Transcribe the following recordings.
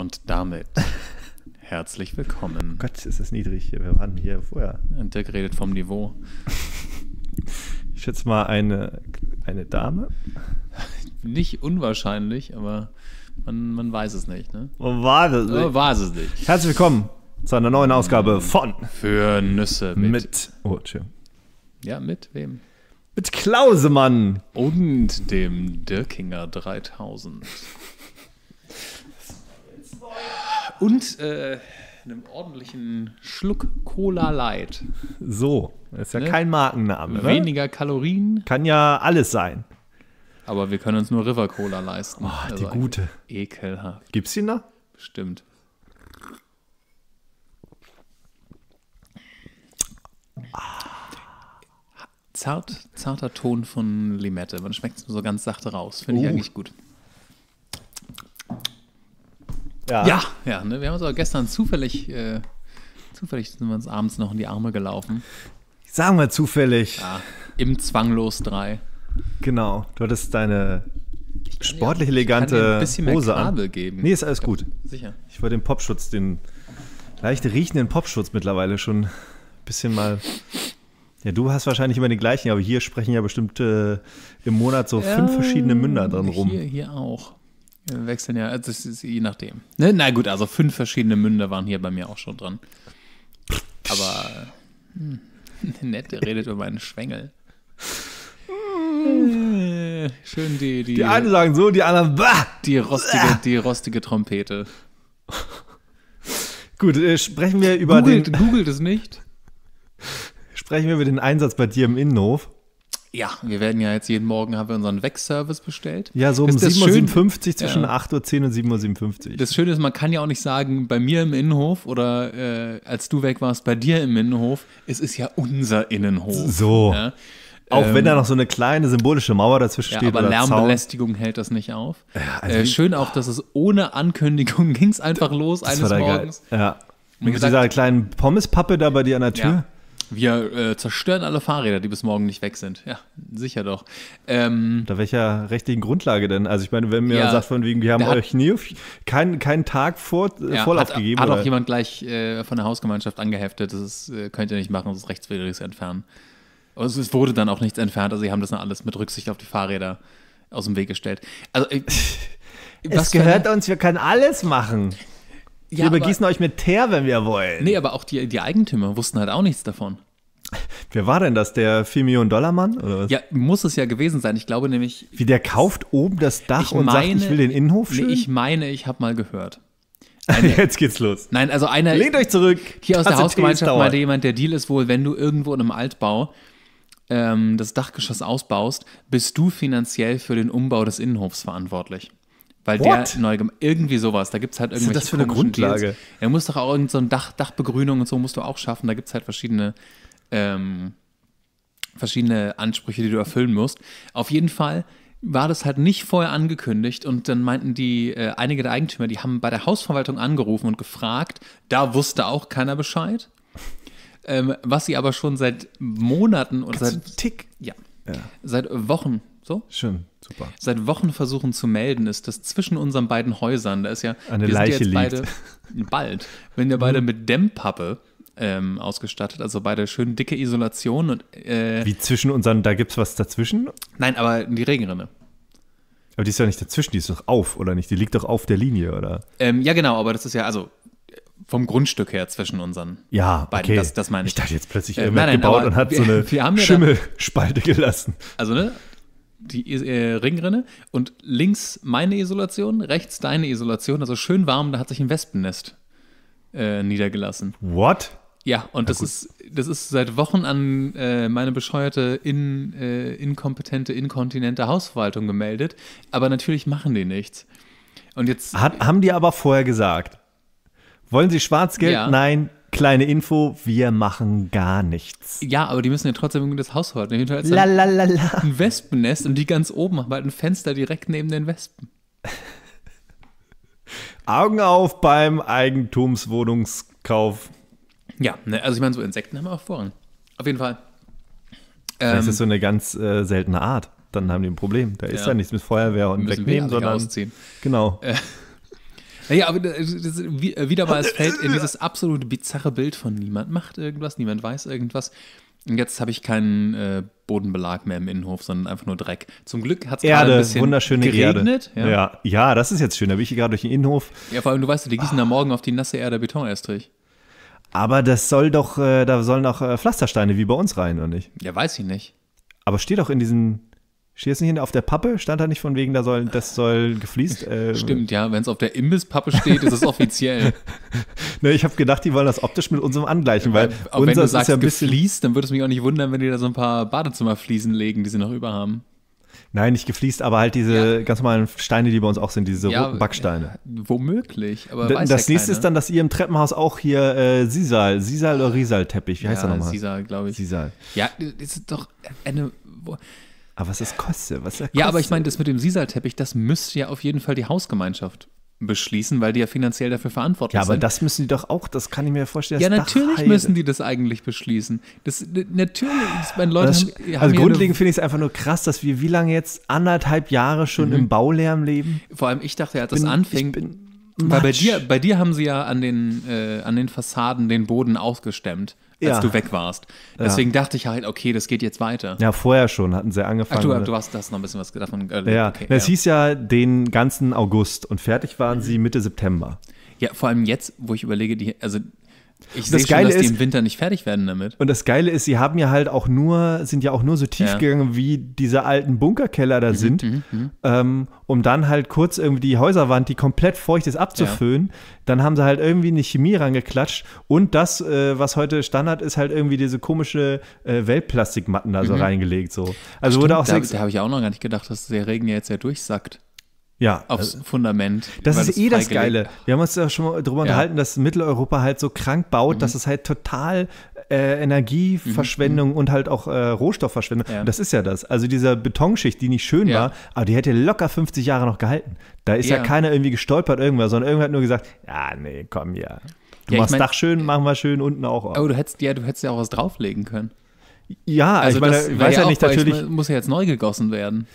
Und damit herzlich willkommen. Oh Gott, ist das niedrig. Wir waren hier vorher. Und Dirk redet vom Niveau. Ich schätze mal eine, eine Dame. Nicht unwahrscheinlich, aber man, man weiß es nicht. Ne? Man weiß es nicht. weiß es nicht. Herzlich willkommen zu einer neuen Ausgabe mm. von Für Nüsse mit. mit oh, tschö. Ja, mit wem? Mit Klausemann. Und dem Dirkinger 3000 und äh, einem ordentlichen Schluck Cola Light. So, ist ja ne? kein Markenname. Ne? Weniger Kalorien. Kann ja alles sein. Aber wir können uns nur River Cola leisten. Oh, die also gute. Ekelhaft. Gibt's die noch? Bestimmt. Ah. Zart, zarter Ton von Limette. Man schmeckt es nur so ganz sachte raus. Finde oh. ich eigentlich gut. Ja, ja, ja ne? wir haben uns aber gestern zufällig, äh, zufällig sind wir uns abends noch in die Arme gelaufen. Sagen wir zufällig. Ja, Im Zwanglos 3. Genau, du hattest deine sportlich ja, elegante ein bisschen mehr Hose Kabel an. geben. Nee, ist alles gut. Sicher. Ich wollte den Popschutz, den leicht riechenden Popschutz mittlerweile schon ein bisschen mal. Ja, du hast wahrscheinlich immer den gleichen, aber hier sprechen ja bestimmt äh, im Monat so ja, fünf verschiedene Münder drin rum. Hier, hier auch. Wir wechseln ja, also es ist je nachdem. Ne? Na gut, also fünf verschiedene Münder waren hier bei mir auch schon dran. Aber hm, nett redet über meinen Schwengel. Äh, schön die, die. Die einen sagen so, die anderen bah! Die rostige, die rostige Trompete. Gut, äh, sprechen wir über googelt, den. Googelt es nicht. Sprechen wir über den Einsatz bei dir im Innenhof. Ja, wir werden ja jetzt jeden Morgen haben wir unseren Weckservice bestellt. Ja, so um 7.57 Uhr zwischen ja. 8.10 Uhr und 7.57 Uhr. Das Schöne ist, man kann ja auch nicht sagen, bei mir im Innenhof oder äh, als du weg warst, bei dir im Innenhof. Es ist ja unser Innenhof. So. Ja? Auch ähm, wenn da ähm, noch so eine kleine symbolische Mauer dazwischen ja, steht. Aber Lärmbelästigung Zaun. hält das nicht auf. Ja, also äh, schön auch, dass es ohne Ankündigung ging es einfach los eines Morgens. Geil. Ja. Mit dieser kleinen Pommespappe da bei dir an der Tür. Ja. Wir äh, zerstören alle Fahrräder, die bis morgen nicht weg sind. Ja, sicher doch. Ähm, Unter welcher rechtlichen Grundlage denn? Also ich meine, wenn mir ja, sagt von wegen, wir haben euch nie keinen kein Tag vor, äh, ja, Vorlauf hat, gegeben. Hat oder? auch jemand gleich äh, von der Hausgemeinschaft angeheftet, das ist, äh, könnt ihr nicht machen, das ist rechtswidriges Entfernen. Und es, wurde dann auch nichts entfernt, also sie haben das dann alles mit Rücksicht auf die Fahrräder aus dem Weg gestellt. Also ich, äh, Es gehört eine, uns, wir können alles machen. Ja, wir übergießen aber, euch mit Teer, wenn wir wollen. Nee, aber auch die, die Eigentümer wussten halt auch nichts davon. Wer war denn das? Der 4 Millionen Dollar Mann? Oder was? Ja, muss es ja gewesen sein. Ich glaube nämlich. Wie der kauft oben das Dach und meine, sagt, ich will den Innenhof schön? Nee, ich meine, ich habe mal gehört. Eine, Jetzt geht's los. Nein, also einer. Lehnt euch zurück. Hier aus der Hausgemeinschaft meinte jemand, der Deal ist wohl, wenn du irgendwo in einem Altbau ähm, das Dachgeschoss ausbaust, bist du finanziell für den Umbau des Innenhofs verantwortlich. Weil What? der neu gemacht Irgendwie sowas. Da gibt es halt irgendwelche. Was ist das für eine Grundlage? Er muss doch auch irgendeine so Dach, Dachbegrünung und so musst du auch schaffen. Da gibt es halt verschiedene, ähm, verschiedene Ansprüche, die du erfüllen musst. Auf jeden Fall war das halt nicht vorher angekündigt und dann meinten die äh, einige der Eigentümer, die haben bei der Hausverwaltung angerufen und gefragt. Da wusste auch keiner Bescheid. Ähm, was sie aber schon seit Monaten und Kannst seit Tick, ja, ja, seit Wochen so Schön. Super. seit Wochen versuchen zu melden, ist, dass zwischen unseren beiden Häusern, da ist ja eine wir Leiche sind ja jetzt liegt. beide bald, wenn wir beide mhm. mit Dämmpappe ähm, ausgestattet, also beide schön dicke Isolation und äh, wie zwischen unseren, da gibt es was dazwischen? Nein, aber die Regenrinne. Aber die ist ja nicht dazwischen, die ist doch auf, oder nicht? Die liegt doch auf der Linie, oder? Ähm, ja, genau, aber das ist ja, also vom Grundstück her zwischen unseren ja, beiden. Okay. Das, das meine ich. Ich dachte jetzt plötzlich, er äh, hat gebaut und hat wir, so eine Schimmelspalte gelassen. Also, ne? die äh, Ringrinne und links meine Isolation, rechts deine Isolation. Also schön warm, da hat sich ein Wespennest äh, niedergelassen. What? Ja, und das, ist, das ist seit Wochen an äh, meine bescheuerte, in, äh, inkompetente, inkontinente Hausverwaltung gemeldet. Aber natürlich machen die nichts. Und jetzt. Hat, haben die aber vorher gesagt. Wollen sie Schwarzgeld? Ja. Nein, Kleine Info, wir machen gar nichts. Ja, aber die müssen ja trotzdem irgendwie das Haus horten. Hinterher ist ein, ein Wespennest und die ganz oben haben halt ein Fenster direkt neben den Wespen. Augen auf beim Eigentumswohnungskauf. Ja, ne, also ich meine, so Insekten haben wir auch Vorrang. Auf jeden Fall. Ähm, das ist ähm, so eine ganz äh, seltene Art. Dann haben die ein Problem. Da ist ja nichts mit Feuerwehr und wegnehmen, sondern. Ausziehen. Genau. Äh, naja, aber das, äh, wieder mal, es fällt in dieses absolute bizarre Bild von niemand macht irgendwas, niemand weiß irgendwas. Und jetzt habe ich keinen äh, Bodenbelag mehr im Innenhof, sondern einfach nur Dreck. Zum Glück hat es gerade ein bisschen wunderschöne geregnet. Erde. Ja. ja. Ja, das ist jetzt schön. Da bin ich hier gerade durch den Innenhof. Ja, vor allem, du weißt, die gießen da morgen auf die nasse Erde Betonerstrich. Aber das soll doch, äh, da sollen doch äh, Pflastersteine wie bei uns rein, oder nicht? Ja, weiß ich nicht. Aber steht doch in diesen Stehst es nicht auf der Pappe? Stand da nicht von wegen, da soll, das soll gefliest? Ähm. Stimmt, ja. Wenn es auf der Imbisspappe steht, ist es offiziell. ne, ich habe gedacht, die wollen das optisch mit unserem angleichen, weil Aber unser wenn du sagst, ist ja ein bisschen dann würde es mich auch nicht wundern, wenn die da so ein paar Badezimmerfliesen legen, die sie noch über haben. Nein, nicht gefliest, aber halt diese ja. ganz normalen Steine, die bei uns auch sind, diese ja, roten Backsteine. Äh, womöglich, aber D weiß Das ja nächste ist dann, dass ihr im Treppenhaus auch hier äh, Sisal, Sisal oder Risal-Teppich, wie heißt der nochmal? Sisal, glaube ich. Sisal. Ja, ist doch eine. Wo, aber was es kostet, was er kostet. Ja, aber ich meine, das mit dem Sisalteppich, das müsste ja auf jeden Fall die Hausgemeinschaft beschließen, weil die ja finanziell dafür verantwortlich sind. Ja, aber sind. das müssen die doch auch, das kann ich mir vorstellen. Ja, natürlich müssen die das eigentlich beschließen. Das, natürlich, meine Leute das, also haben, haben Also grundlegend finde ich es einfach nur krass, dass wir wie lange jetzt, anderthalb Jahre schon mhm. im Baulärm leben. Vor allem, ich dachte, als bin, das anfing, weil bei dir, bei dir haben sie ja an den, äh, an den Fassaden den Boden ausgestemmt als ja. du weg warst. Deswegen ja. dachte ich halt, okay, das geht jetzt weiter. Ja, vorher schon hatten sie angefangen. Ach, du, du ne? hast das noch ein bisschen was davon erlebt. Äh, ja, okay, es hieß ja den ganzen August und fertig waren mhm. sie Mitte September. Ja, vor allem jetzt, wo ich überlege, die, also ich sehe dass ist, die im Winter nicht fertig werden damit. Und das Geile ist, sie haben ja halt auch nur, sind ja auch nur so tief ja. gegangen, wie diese alten Bunkerkeller da mhm, sind, mhm, mhm. ähm, um dann halt kurz irgendwie die Häuserwand, die komplett feucht ist, abzufüllen. Ja. Dann haben sie halt irgendwie eine Chemie rangeklatscht und das, äh, was heute Standard ist, halt irgendwie diese komische äh, Weltplastikmatten da so mhm. reingelegt. So. Also Stimmt, wurde auch da, da habe ich auch noch gar nicht gedacht, dass der Regen ja jetzt ja durchsackt ja, aufs also, Fundament. Das ist das eh das Geile. Wir haben uns ja schon mal drüber ja. unterhalten, dass Mitteleuropa halt so krank baut, mhm. dass es halt total äh, Energieverschwendung mhm. und halt auch äh, Rohstoffverschwendung. Ja. Das ist ja das. Also diese Betonschicht, die nicht schön ja. war, aber die hätte locker 50 Jahre noch gehalten. Da ist ja, keiner irgendwie gestolpert irgendwas, sondern irgendwer hat nur gesagt, ja, nee, komm ja. Du machst ich mein, Dach schön, machen wir schön, unten auch. Auf. Aber du hättest, ja, du hättest ja auch was drauflegen können. Ja, also ich meine, ich weiß ja, nicht natürlich. Muss ja jetzt neu gegossen werden.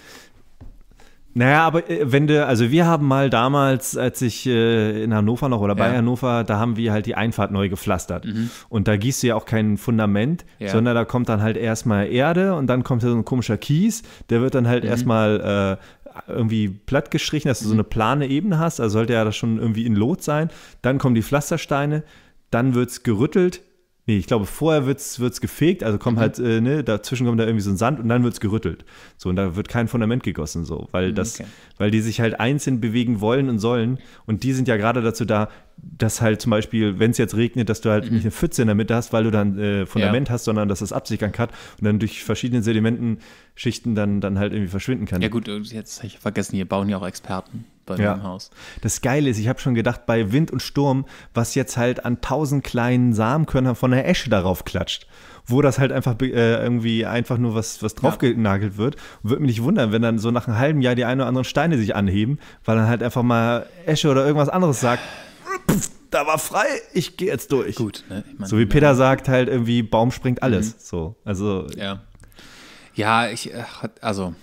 Naja, aber äh, wenn du, also wir haben mal damals, als ich äh, in Hannover noch oder bei ja. Hannover, da haben wir halt die Einfahrt neu gepflastert. Mhm. Und da gießt du ja auch kein Fundament, ja. sondern da kommt dann halt erstmal Erde und dann kommt so ein komischer Kies, der wird dann halt mhm. erstmal äh, irgendwie platt gestrichen, dass du mhm. so eine plane Ebene hast, also sollte ja das schon irgendwie in Lot sein. Dann kommen die Pflastersteine, dann wird es gerüttelt, Nee, ich glaube, vorher wird es gefegt, also kommt mhm. halt, äh, ne, dazwischen kommt da irgendwie so ein Sand und dann wird es gerüttelt. So, und da wird kein Fundament gegossen, so, weil mhm, das, okay. weil die sich halt einzeln bewegen wollen und sollen. Und die sind ja gerade dazu da, dass halt zum Beispiel, wenn es jetzt regnet, dass du halt mhm. nicht eine Pfütze in der Mitte hast, weil du dann äh, Fundament ja. hast, sondern dass das Absichtgang hat und dann durch verschiedene Sedimentenschichten dann, dann halt irgendwie verschwinden kann. Ja, gut, jetzt habe ich vergessen, hier bauen ja auch Experten bei ja. dem Haus. Das Geile ist, ich habe schon gedacht, bei Wind und Sturm, was jetzt halt an tausend kleinen Samenkörnern von der Esche darauf klatscht, wo das halt einfach äh, irgendwie einfach nur was, was draufgenagelt ja. wird, würde mich nicht wundern, wenn dann so nach einem halben Jahr die ein oder anderen Steine sich anheben, weil dann halt einfach mal Esche oder irgendwas anderes sagt. da war frei, ich gehe jetzt durch. Gut, ne? ich mein, so wie Peter ja. sagt, halt irgendwie Baum springt alles. Mhm. So, also ja, ja, ich äh, also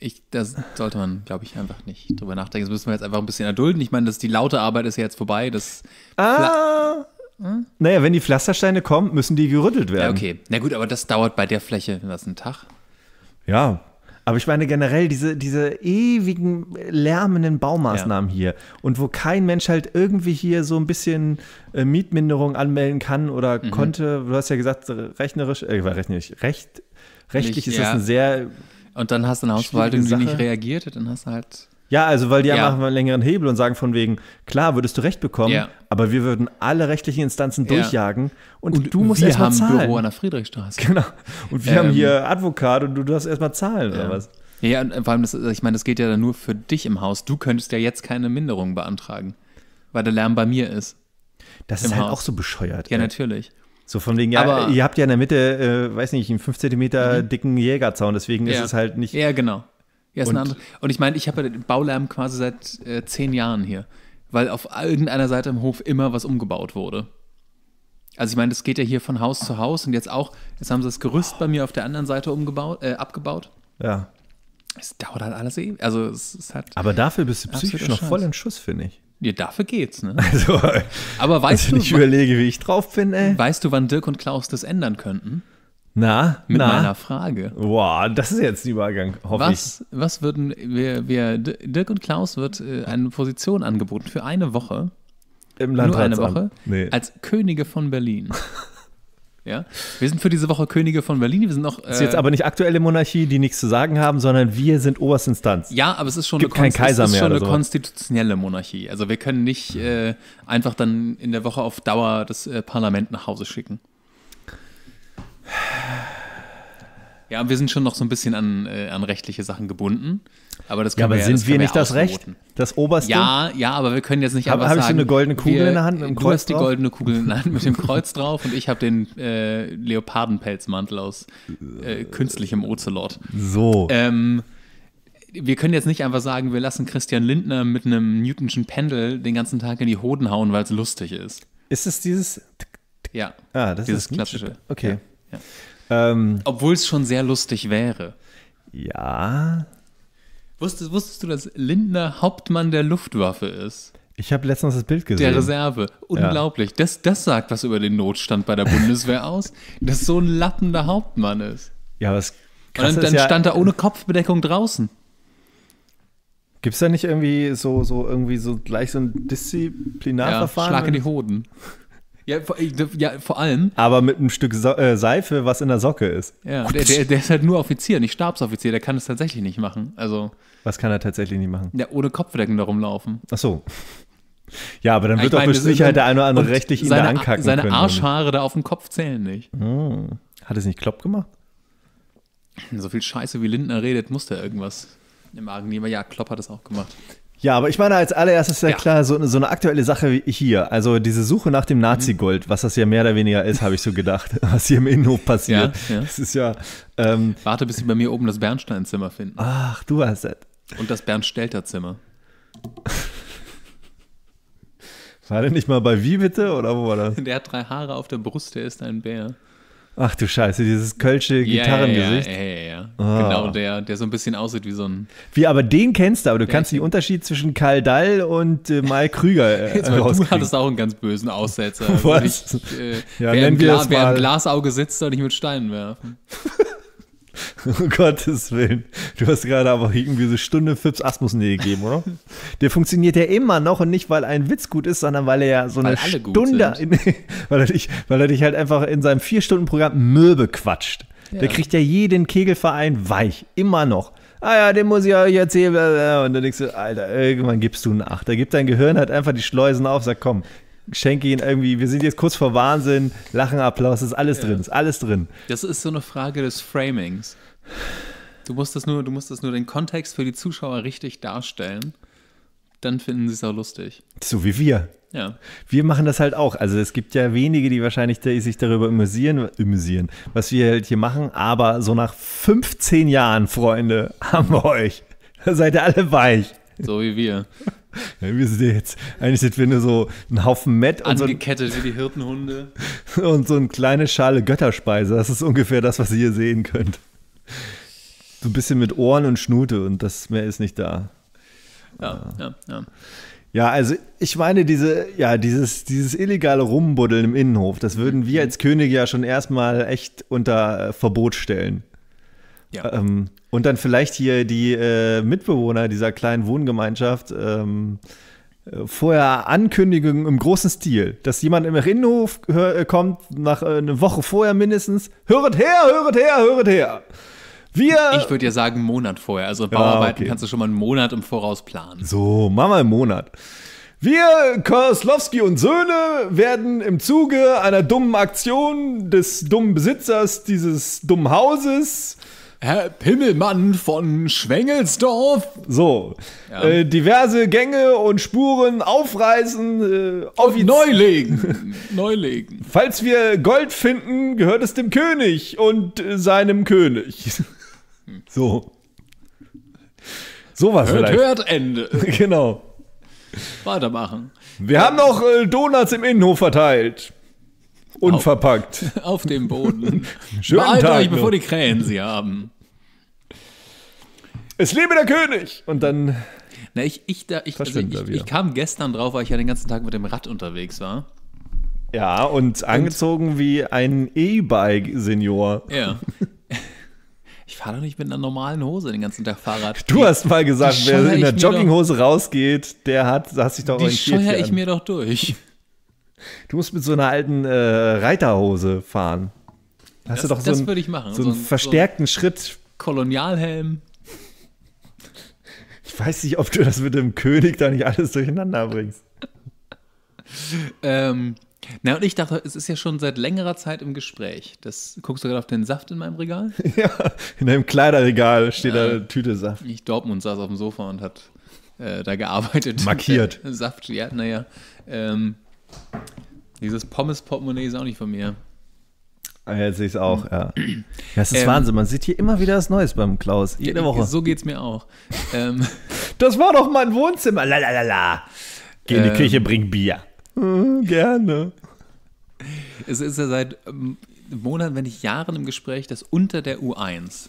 ich, das sollte man, glaube ich, einfach nicht drüber nachdenken. Das müssen wir jetzt einfach ein bisschen erdulden. Ich meine, das, die laute Arbeit ist ja jetzt vorbei. Das ah, hm? Naja, wenn die Pflastersteine kommen, müssen die gerüttelt werden. Ja, okay. Na gut, aber das dauert bei der Fläche was einen Tag. Ja. Aber ich meine generell diese, diese ewigen lärmenden Baumaßnahmen ja. hier und wo kein Mensch halt irgendwie hier so ein bisschen äh, Mietminderung anmelden kann oder mhm. konnte, du hast ja gesagt, rechnerisch, äh, rechnerisch, recht, rechtlich nicht, ist ja. das ein sehr und dann hast du eine Hausverwaltung, die nicht reagiert hat, dann hast du halt. Ja, also weil die ja. machen einen längeren Hebel und sagen von wegen, klar, würdest du recht bekommen, ja. aber wir würden alle rechtlichen Instanzen ja. durchjagen und, und, du musst erstmal zahlen. Wir haben ein Büro an der Friedrichstraße. Genau. Und wir ähm, haben hier Advokat und du darfst erstmal zahlen oder was? Ja, und äh, vor allem, das, äh, ich meine, das geht ja dann nur für dich im Haus. Du könntest ja jetzt keine Minderung beantragen, weil der Lärm bei mir ist. Das ist halt Haus. auch so bescheuert. Ja, ey. natürlich. So von wegen, ja, aber, ihr habt ja in der Mitte, äh, weiß nicht, einen 5 cm mhm. dicken Jägerzaun, deswegen ja. ist es halt nicht. Ja, genau. Ja, ist und, eine andere. und ich meine, ich habe den Baulärm quasi seit äh, zehn Jahren hier, weil auf irgendeiner Seite im Hof immer was umgebaut wurde. Also ich meine, das geht ja hier von Haus zu Haus und jetzt auch, jetzt haben sie das Gerüst bei mir auf der anderen Seite umgebaut, äh, abgebaut. Ja. Es dauert halt alles eben. Also es, es hat. Aber dafür bist du psychisch noch voll in Schuss, finde ich. Ja, dafür geht's, ne? Also, aber weißt also du, ich überlege, wie ich drauf bin, ey. Weißt du, wann Dirk und Klaus das ändern könnten? Na, mit na. meiner Frage. Boah, das ist jetzt ein Übergang, hoffe was, ich. Was würden wir, wir Dirk und Klaus wird äh, eine Position angeboten für eine Woche. Im Landratsamt. Nur eine Woche. Nee. Als Könige von Berlin. Ja? Wir sind für diese Woche Könige von Berlin. Wir sind noch. Äh, das ist jetzt äh, aber nicht aktuelle Monarchie, die nichts zu sagen haben, sondern wir sind Oberstinstanz. Ja, aber es ist schon Gibt eine, kein Konst Kaiser mehr schon eine konstitutionelle Monarchie. Also wir können nicht äh, einfach dann in der Woche auf Dauer das äh, Parlament nach Hause schicken. Ja, wir sind schon noch so ein bisschen an, äh, an rechtliche Sachen gebunden. Aber das können ja, aber wir, sind das wir nicht wir das Recht? Das oberste? Ja, ja, aber wir können jetzt nicht aber einfach sagen. Habe ich so eine goldene Kugel wir, in der Hand mit dem Kreuz Du hast die goldene Kugel in der Hand mit dem Kreuz drauf und ich habe den äh, Leopardenpelzmantel aus äh, künstlichem Ozelot. So. Ähm, wir können jetzt nicht einfach sagen, wir lassen Christian Lindner mit einem Newtonschen Pendel den ganzen Tag in die Hoden hauen, weil es lustig ist. Ist es dieses? Ja. Ah, das dieses ist klassische. Okay. Ja. Ja. Ähm, Obwohl es schon sehr lustig wäre. Ja. Wusstest, wusstest, du, dass Lindner Hauptmann der Luftwaffe ist? Ich habe letztens das Bild gesehen. Der Reserve. Unglaublich. Ja. Das, das sagt was über den Notstand bei der Bundeswehr aus, dass so ein lappender Hauptmann ist. Ja, aber das Krasse Und dann, dann ja, stand er ohne Kopfbedeckung draußen. Gibt es da nicht irgendwie so, so irgendwie so gleich so ein Disziplinarverfahren? Ja, schlag in die Hoden. Ja, vor, ja, vor allem. Aber mit einem Stück so äh, Seife, was in der Socke ist. Ja, der, der, der, ist halt nur Offizier, nicht Stabsoffizier, der kann es tatsächlich nicht machen. Also. Was kann er tatsächlich nicht machen? Der ohne Kopfdecken da rumlaufen. Ach so. Ja, aber dann wird doch mit Sicherheit halt der eine oder andere rechtlich ihn seine, da ankacken seine können. Seine Arschhaare da auf dem Kopf zählen nicht. Hm. Hat es nicht Klopp gemacht? So viel Scheiße wie Lindner redet, muss der irgendwas im Argen nehmen. Ja, Klopp hat es auch gemacht. Ja, aber ich meine, als allererstes ist ja, ja. klar, so, so, eine aktuelle Sache wie hier, also diese Suche nach dem mhm. Nazi-Gold, was das ja mehr oder weniger ist, habe ich so gedacht, was hier im Innenhof passiert. Ja, ja. Das ist ja. Ähm, Warte, bis sie bei mir oben das Bernsteinzimmer finden. Ach, du hast das. Und das Bernstelter-Zimmer. War der nicht mal bei wie bitte oder wo war das? Der hat drei Haare auf der Brust, der ist ein Bär. Ach du Scheiße, dieses kölsche Gitarrengesicht. Ja, ja, ja, ja, ja. Oh. Genau, der, der so ein bisschen aussieht wie so ein. Wie, aber den kennst du, aber du der kannst den Unterschied zwischen Karl Dall und äh, Mai Krüger. Äh, Jetzt, du hattest auch einen ganz bösen Aussetzer. Also Was? Ich, äh, ja, wer, im Gla wer im Glasauge sitzt, soll ich mit Steinen werfen. Um Gottes Willen. Du hast gerade aber irgendwie so Stunde Fips Asmussen gegeben, oder? Der funktioniert ja immer noch und nicht, weil ein Witz gut ist, sondern weil er ja so weil eine Stunde, in, weil, er dich, weil er dich halt einfach in seinem Vier-Stunden-Programm mürbe quatscht. Ja. Der kriegt ja jeden Kegelverein weich. Immer noch ah ja, den muss ich euch erzählen. Und dann denkst du, Alter, irgendwann gibst du einen Acht. Da gibt dein Gehirn halt einfach die Schleusen auf, sagt, komm, schenke ihnen irgendwie, wir sind jetzt kurz vor Wahnsinn, Lachen, Applaus, ist alles ja. drin, ist alles drin. Das ist so eine Frage des Framings. Du musst das nur, du musst das nur den Kontext für die Zuschauer richtig darstellen. Dann finden sie es auch lustig. So wie wir. Ja. Wir machen das halt auch. Also es gibt ja wenige, die wahrscheinlich sich darüber amüsieren, amüsieren, was wir halt hier machen. Aber so nach 15 Jahren, Freunde, haben wir euch. Da seid ihr alle weich. So wie wir. Ja, wir sind jetzt, eigentlich sind wir nur so ein Haufen Met. Und so ein, wie die Hirtenhunde. Und so eine kleine Schale Götterspeise. Das ist ungefähr das, was ihr hier sehen könnt. So ein bisschen mit Ohren und Schnute und das mehr ist nicht da. Ja, ah. ja, ja. Ja, also ich meine, diese, ja, dieses, dieses illegale Rumbuddeln im Innenhof, das würden wir mhm. als Könige ja schon erstmal echt unter äh, Verbot stellen. Ja. Ähm, und dann vielleicht hier die äh, Mitbewohner dieser kleinen Wohngemeinschaft ähm, äh, vorher ankündigen im großen Stil, dass jemand im Innenhof äh, kommt, nach äh, einer Woche vorher mindestens, höret her, höret her, höret her. Wir ich würde ja sagen, einen Monat vorher. Also Bauarbeiten ja, okay. kannst du schon mal einen Monat im Voraus planen. So, mach mal einen Monat. Wir, Koslowski und Söhne, werden im Zuge einer dummen Aktion des dummen Besitzers dieses dummen Hauses Herr Pimmelmann von Schwengelsdorf. So, ja. äh, diverse Gänge und Spuren aufreißen. Äh, und neulegen. neulegen. Falls wir Gold finden, gehört es dem König und äh, seinem König. so. Sowas hört, vielleicht. Hört, Ende. genau. Weitermachen. Wir ja. haben noch äh, Donuts im Innenhof verteilt. Unverpackt. Auf, auf dem Boden. Schönen Beeilt Tag euch, bevor die Krähen sie haben. Es lebe der König! Und dann. Na, ich, ich, da, ich, also ich, ich, kam gestern drauf, weil ich ja den ganzen Tag mit dem Rad unterwegs war. Ja, und, und angezogen wie ein E-Bike-Senior. Ja. Ich fahre doch nicht mit einer normalen Hose den ganzen Tag Fahrrad. Du hast mal gesagt, wer in der Jogginghose doch, rausgeht, der hat, hast dich doch Die scheuere ich an. mir doch durch. Du musst mit so einer alten äh, Reiterhose fahren. Hast das, du doch so, einen, machen, so, so einen verstärkten so einen Schritt. Kolonialhelm. Ich weiß nicht, ob du das mit dem König da nicht alles durcheinander bringst. ähm, na, und ich dachte, es ist ja schon seit längerer Zeit im Gespräch. Das guckst du gerade auf den Saft in meinem Regal? ja, in deinem Kleiderregal steht ja, da eine Tüte Saft. Ich Dortmund saß auf dem Sofa und hat äh, da gearbeitet. Markiert. Saft, ja, naja. Ähm, dieses Pommes-Portemonnaie ist auch nicht von mir. Ah, jetzt sehe ich es auch, ja. Das ist ähm, Wahnsinn. Man sieht hier immer wieder was Neues beim Klaus. Jede Woche. So geht es mir auch. Ähm, das war doch mein Wohnzimmer. Lalalala. Geh in die ähm, Küche, bring Bier. Äh, gerne. Es ist ja seit ähm, Monaten, wenn nicht Jahren im Gespräch, das unter der U1.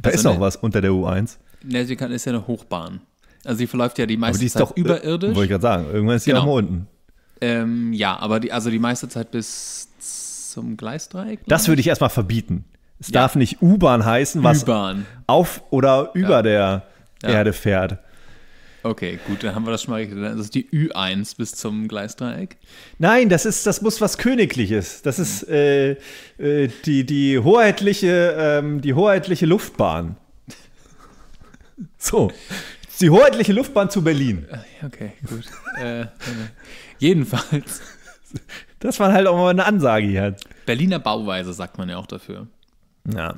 Da also ist noch was unter der U1. Nesvikan ist ja eine Hochbahn. Also sie verläuft ja die meiste die Zeit doch, äh, überirdisch. Wollte ich gerade sagen, irgendwann ist sie genau. auch mal unten. Ähm, ja, aber die, also die meiste Zeit bis zum Gleisdreieck. Das würde ich erstmal verbieten. Es ja. darf nicht U-Bahn heißen, was auf oder über ja. der ja. Erde fährt. Okay, gut, dann haben wir das schon mal richtig. Das ist die Ü1 bis zum Gleisdreieck. Nein, das ist, das muss was Königliches. Das ist hm. äh, äh, die, die, hoheitliche, äh, die hoheitliche Luftbahn. So. Die hoheitliche Luftbahn zu Berlin. Okay, gut. äh, Jedenfalls. Das war halt auch mal eine Ansage hier. Berliner Bauweise sagt man ja auch dafür. Ja.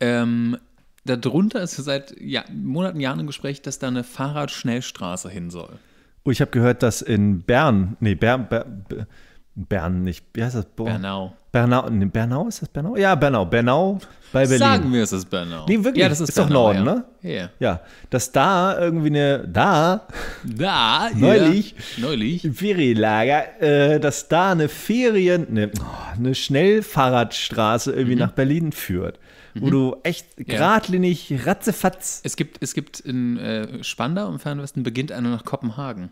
Ähm, darunter ist seit ja, Monaten, Jahren im Gespräch, dass da eine Fahrradschnellstraße hin soll. Oh, ich habe gehört, dass in Bern, nee, Bern, Bern, Bern nicht, wie heißt das? Bo Bernau. Bernau, ne, Bernau ist das Bernau? Ja, Bernau, Bernau bei Berlin. Sagen wir, es ist Bernau. Nee, wirklich. Ja, das ist, ist Bernau, doch Norden, ja. ne? Yeah. Ja, dass da irgendwie eine, da, da, neulich, yeah. neulich, im Ferienlager, äh, dass da eine Ferien, eine, oh, eine Schnellfahrradstraße irgendwie mhm. nach Berlin führt wo mhm. du echt geradlinig, ja. ratzefatz. Es gibt, es gibt in äh, Spandau im Fernwesten beginnt eine nach Kopenhagen.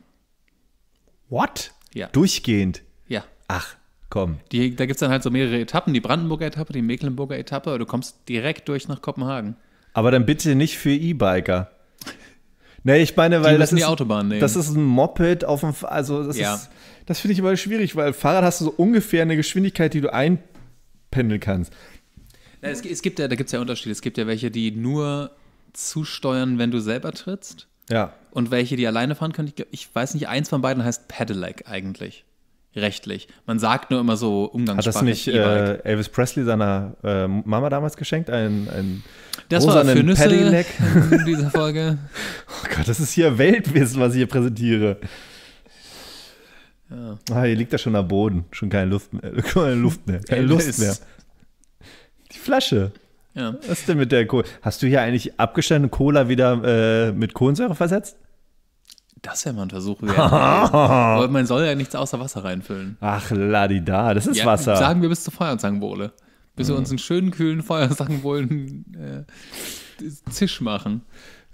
What? Ja. Durchgehend? Ja. Ach, kommen. Die, da gibt es dann halt so mehrere Etappen, die Brandenburger Etappe, die Mecklenburger Etappe, du kommst direkt durch nach Kopenhagen. Aber dann bitte nicht für E-Biker. Nee, ich meine, weil das ist, das ist ein Moped auf dem, also das ja. ist, das finde ich immer schwierig, weil Fahrrad hast du so ungefähr eine Geschwindigkeit, die du einpendeln kannst. Na, es, es, gibt ja, da gibt es ja Unterschiede. Es gibt ja welche, die nur zusteuern, wenn du selber trittst. Ja. Und welche, die alleine fahren können. Ich, ich weiß nicht, eins von beiden heißt Pedelec eigentlich rechtlich. Man sagt nur immer so Umgangssprache. Hat das nicht e äh, Elvis Presley seiner äh, Mama damals geschenkt? Ein, ein das war für Nüsse Pedelec. in dieser Folge. oh Gott, das ist hier Weltwissen, was ich hier präsentiere. Ja. Ah, hier liegt er schon am Boden. Schon keine Luft mehr. Keine Luft mehr. Keine Lust mehr. Die Flasche. Ja. Was ist denn mit der Cola? Hast du hier eigentlich abgestellte Cola wieder äh, mit Kohlensäure versetzt? das wäre mal ein Versuch wert. Aber man soll ja nichts außer Wasser reinfüllen. Ach, ladida, das ist ja, Wasser. Sagen wir bis zur Feuerzangenbowle. Bis mhm. wir uns einen schönen, kühlen Feuerzangenbowlen äh, Zisch machen.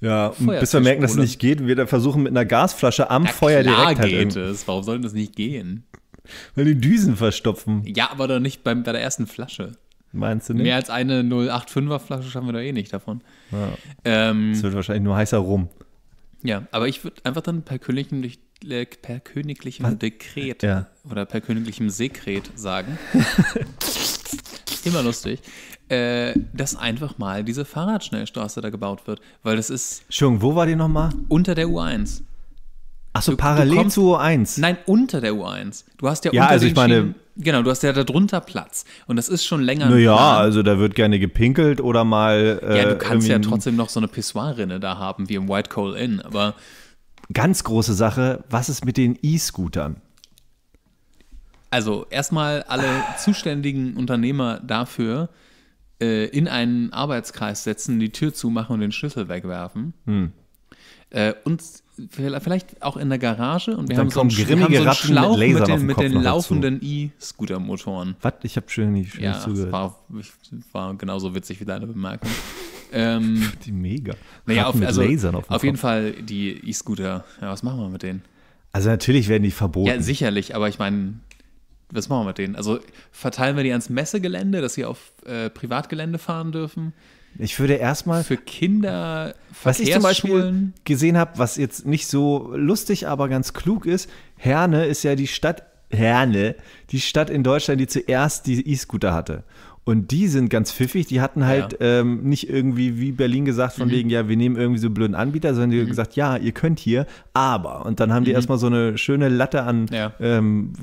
Ja, bis wir merken, dass es nicht geht wir da versuchen mit einer Gasflasche am ja, Feuer direkt halt geht es. Warum soll das nicht gehen? Weil die Düsen verstopfen. Ja, aber doch nicht bei, bei der ersten Flasche. Meinst du nicht? Mehr als eine 085er Flasche schaffen wir da eh nicht davon. Ja. Ähm, das wird wahrscheinlich nur heißer rum. Ja, aber ich würde einfach dann per königlichem, per königlichem Dekret ja. oder per königlichem Sekret sagen. immer lustig. Äh, dass einfach mal diese Fahrradschnellstraße da gebaut wird, weil das ist. Entschuldigung, wo war die nochmal? Unter der U1. Achso, parallel kommst, zu U1. Nein, unter der U1. Du hast ja, ja unter also ich meine, Schienen, Genau, du hast ja darunter Platz. Und das ist schon länger. Naja, also da wird gerne gepinkelt oder mal. Äh, ja, du kannst ja trotzdem noch so eine Pissoirrinne da haben, wie im White Coal Inn, aber. Ganz große Sache, was ist mit den E-Scootern? Also, erstmal alle zuständigen Unternehmer dafür äh, in einen Arbeitskreis setzen, die Tür zumachen und den Schlüssel wegwerfen. Hm. Äh, und vielleicht auch in der Garage und wir dann haben so einen, grimmige haben so einen mit, mit den, mit den laufenden E-Scooter-Motoren. Was? Ich habe schön nicht ja, zugehört. War, war genauso witzig wie deine Bemerkung. ähm, die mega. Naja, auf, also, auf, auf jeden Fall die E-Scooter. Ja, was machen wir mit denen? Also natürlich werden die verboten. Ja, sicherlich, aber ich meine, was machen wir mit denen? Also verteilen wir die ans Messegelände, dass sie auf äh, Privatgelände fahren dürfen? Ich würde erstmal. Für Kinder. Was ich zum Beispiel gesehen habe, was jetzt nicht so lustig, aber ganz klug ist, Herne ist ja die Stadt, Herne, die Stadt in Deutschland, die zuerst die E-Scooter hatte. Und die sind ganz pfiffig, die hatten halt ja. ähm, nicht irgendwie wie Berlin gesagt, von mhm. wegen, ja, wir nehmen irgendwie so einen blöden Anbieter, sondern die haben mhm. gesagt, ja, ihr könnt hier, aber. Und dann haben die mhm. erstmal so eine schöne Latte an ja. ähm,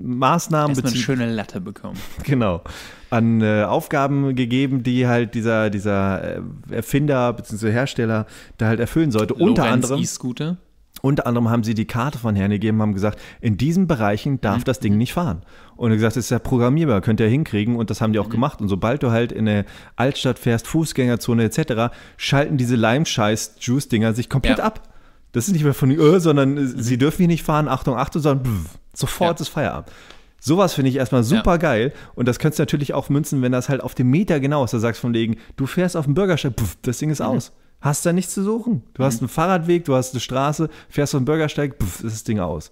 Maßnahmen Erstmal eine schöne Latte bekommen. Genau. An äh, Aufgaben gegeben, die halt dieser, dieser äh, Erfinder bzw. Hersteller da halt erfüllen sollte. Lorenz unter anderem. e Unter anderem haben sie die Karte von Herrn gegeben, haben gesagt, in diesen Bereichen darf mhm. das Ding nicht fahren. Und gesagt, es ist ja programmierbar, könnt ihr hinkriegen. Und das haben die auch mhm. gemacht. Und sobald du halt in eine Altstadt fährst, Fußgängerzone etc., schalten diese leimscheiß juice dinger sich komplett ja. ab. Das ist nicht mehr von, öh, sondern äh, sie mhm. dürfen hier nicht fahren, Achtung, Achtung, sondern pff, Sofort ja. ist Feierabend. Sowas finde ich erstmal super ja. geil. Und das könntest du natürlich auch münzen, wenn das halt auf dem Meter genau ist. Da sagst du von wegen, du fährst auf dem Bürgersteig, pff, das Ding ist mhm. aus. Hast da nichts zu suchen. Du mhm. hast einen Fahrradweg, du hast eine Straße, fährst auf dem Bürgersteig, pff, ist das Ding aus.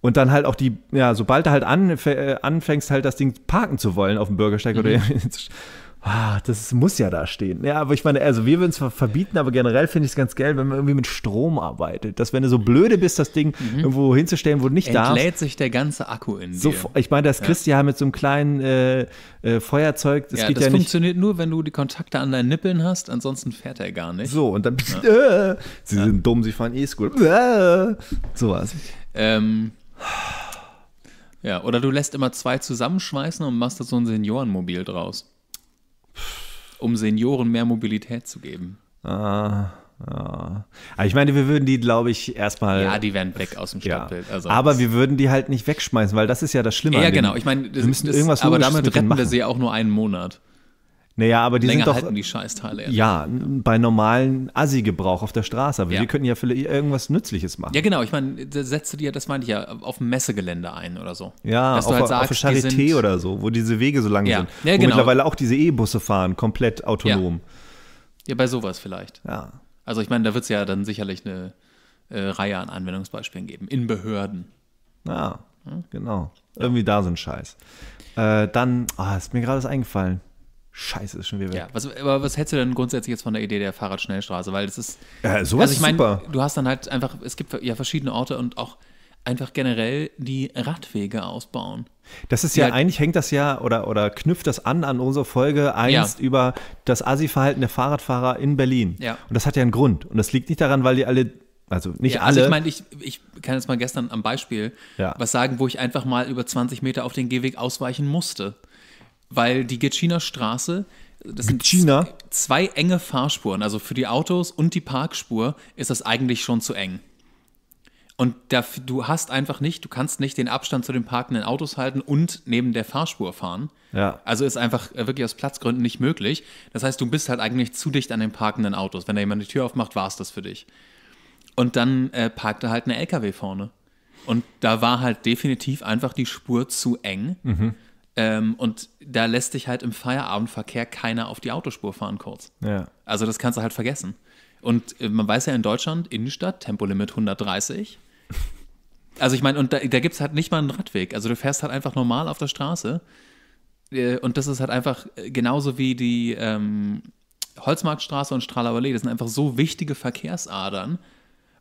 Und dann halt auch die, ja, sobald du halt äh, anfängst, halt das Ding parken zu wollen auf dem Bürgersteig mhm. oder Ah, das muss ja da stehen. Ja, aber ich meine, also wir würden es verbieten, aber generell finde ich es ganz geil, wenn man irgendwie mit Strom arbeitet. Dass wenn du so blöde bist, das Ding mhm. irgendwo hinzustellen, wo du nicht da darfst. Entlädt sich der ganze Akku in dir. ich meine, das kriegst du ja. ja mit so einem kleinen äh, äh, Feuerzeug. Das, ja, das ja funktioniert nur, wenn du die Kontakte an deinen Nippeln hast, ansonsten fährt er gar nicht. So, und dann äh, Sie sind dumm, sie fahren E-Scooter. school äh, Sowas. Ähm... Ja, oder du lässt immer zwei zusammenschmeißen und machst da so ein Seniorenmobil draus um Senioren mehr Mobilität zu geben. Ah. Ja. ich meine, wir würden die, glaube ich, erstmal. Ja, die wären weg aus dem Stadtbild. Ja. Also aber wir würden die halt nicht wegschmeißen, weil das ist ja das Schlimme. Ja, genau. Ich meine, das, wir müssen das, irgendwas aber damit aber damit retten wir sie auch nur einen Monat. Naja, aber die Länger sind doch. Halten die Scheißteile. Ehrlich. Ja, bei normalen Assi-Gebrauch auf der Straße. Aber ja. wir könnten ja vielleicht irgendwas Nützliches machen. Ja, genau. Ich meine, setzt du dir, das meinte ich ja, auf dem Messegelände ein oder so. Ja, Dass auf, du halt sagst, auf Charité sind, oder so, wo diese Wege so lang ja. sind. Ja, wo genau. mittlerweile auch diese E-Busse fahren, komplett autonom. Ja. ja, bei sowas vielleicht. Ja. Also ich meine, da wird es ja dann sicherlich eine äh, Reihe an Anwendungsbeispielen geben. In Behörden. Ja, ah, hm? genau. Irgendwie da so ein Scheiß. Äh, dann, ah, oh, ist mir gerade was eingefallen. Scheiße, ist schon wieder weg. Ja, was, aber was hättest du denn grundsätzlich jetzt von der Idee der Fahrradschnellstraße? Weil das ist. Ja, also sowas also ich mein, super. Du hast dann halt einfach, es gibt ja verschiedene Orte und auch einfach generell die Radwege ausbauen. Das ist ja, halt, eigentlich hängt das ja oder, oder knüpft das an an unsere Folge 1 ja. über das Assi-Verhalten der Fahrradfahrer in Berlin. Ja. Und das hat ja einen Grund. Und das liegt nicht daran, weil die alle also nicht ja, alle. Also ich meine, ich, ich kann jetzt mal gestern am Beispiel ja. was sagen, wo ich einfach mal über 20 Meter auf den Gehweg ausweichen musste weil die Geciner Straße, das sind Gecina? zwei enge Fahrspuren, also für die Autos und die Parkspur ist das eigentlich schon zu eng. Und da, du hast einfach nicht, du kannst nicht den Abstand zu den parkenden Autos halten und neben der Fahrspur fahren. Ja. Also ist einfach äh, wirklich aus Platzgründen nicht möglich. Das heißt, du bist halt eigentlich zu dicht an den parkenden Autos. Wenn da jemand die Tür aufmacht, war es das für dich. Und dann äh, parkte halt eine LKW vorne. Und da war halt definitiv einfach die Spur zu eng. Mhm. Ähm, und da lässt dich halt im Feierabendverkehr keiner auf die Autospur fahren kurz. Ja. Also das kannst du halt vergessen. Und äh, man weiß ja in Deutschland, Innenstadt, Tempolimit 130. Also ich meine, und da, da gibt es halt nicht mal einen Radweg. Also du fährst halt einfach normal auf der Straße. Äh, und das ist halt einfach äh, genauso wie die ähm, Holzmarktstraße und Stralauer Allee. Das sind einfach so wichtige Verkehrsadern,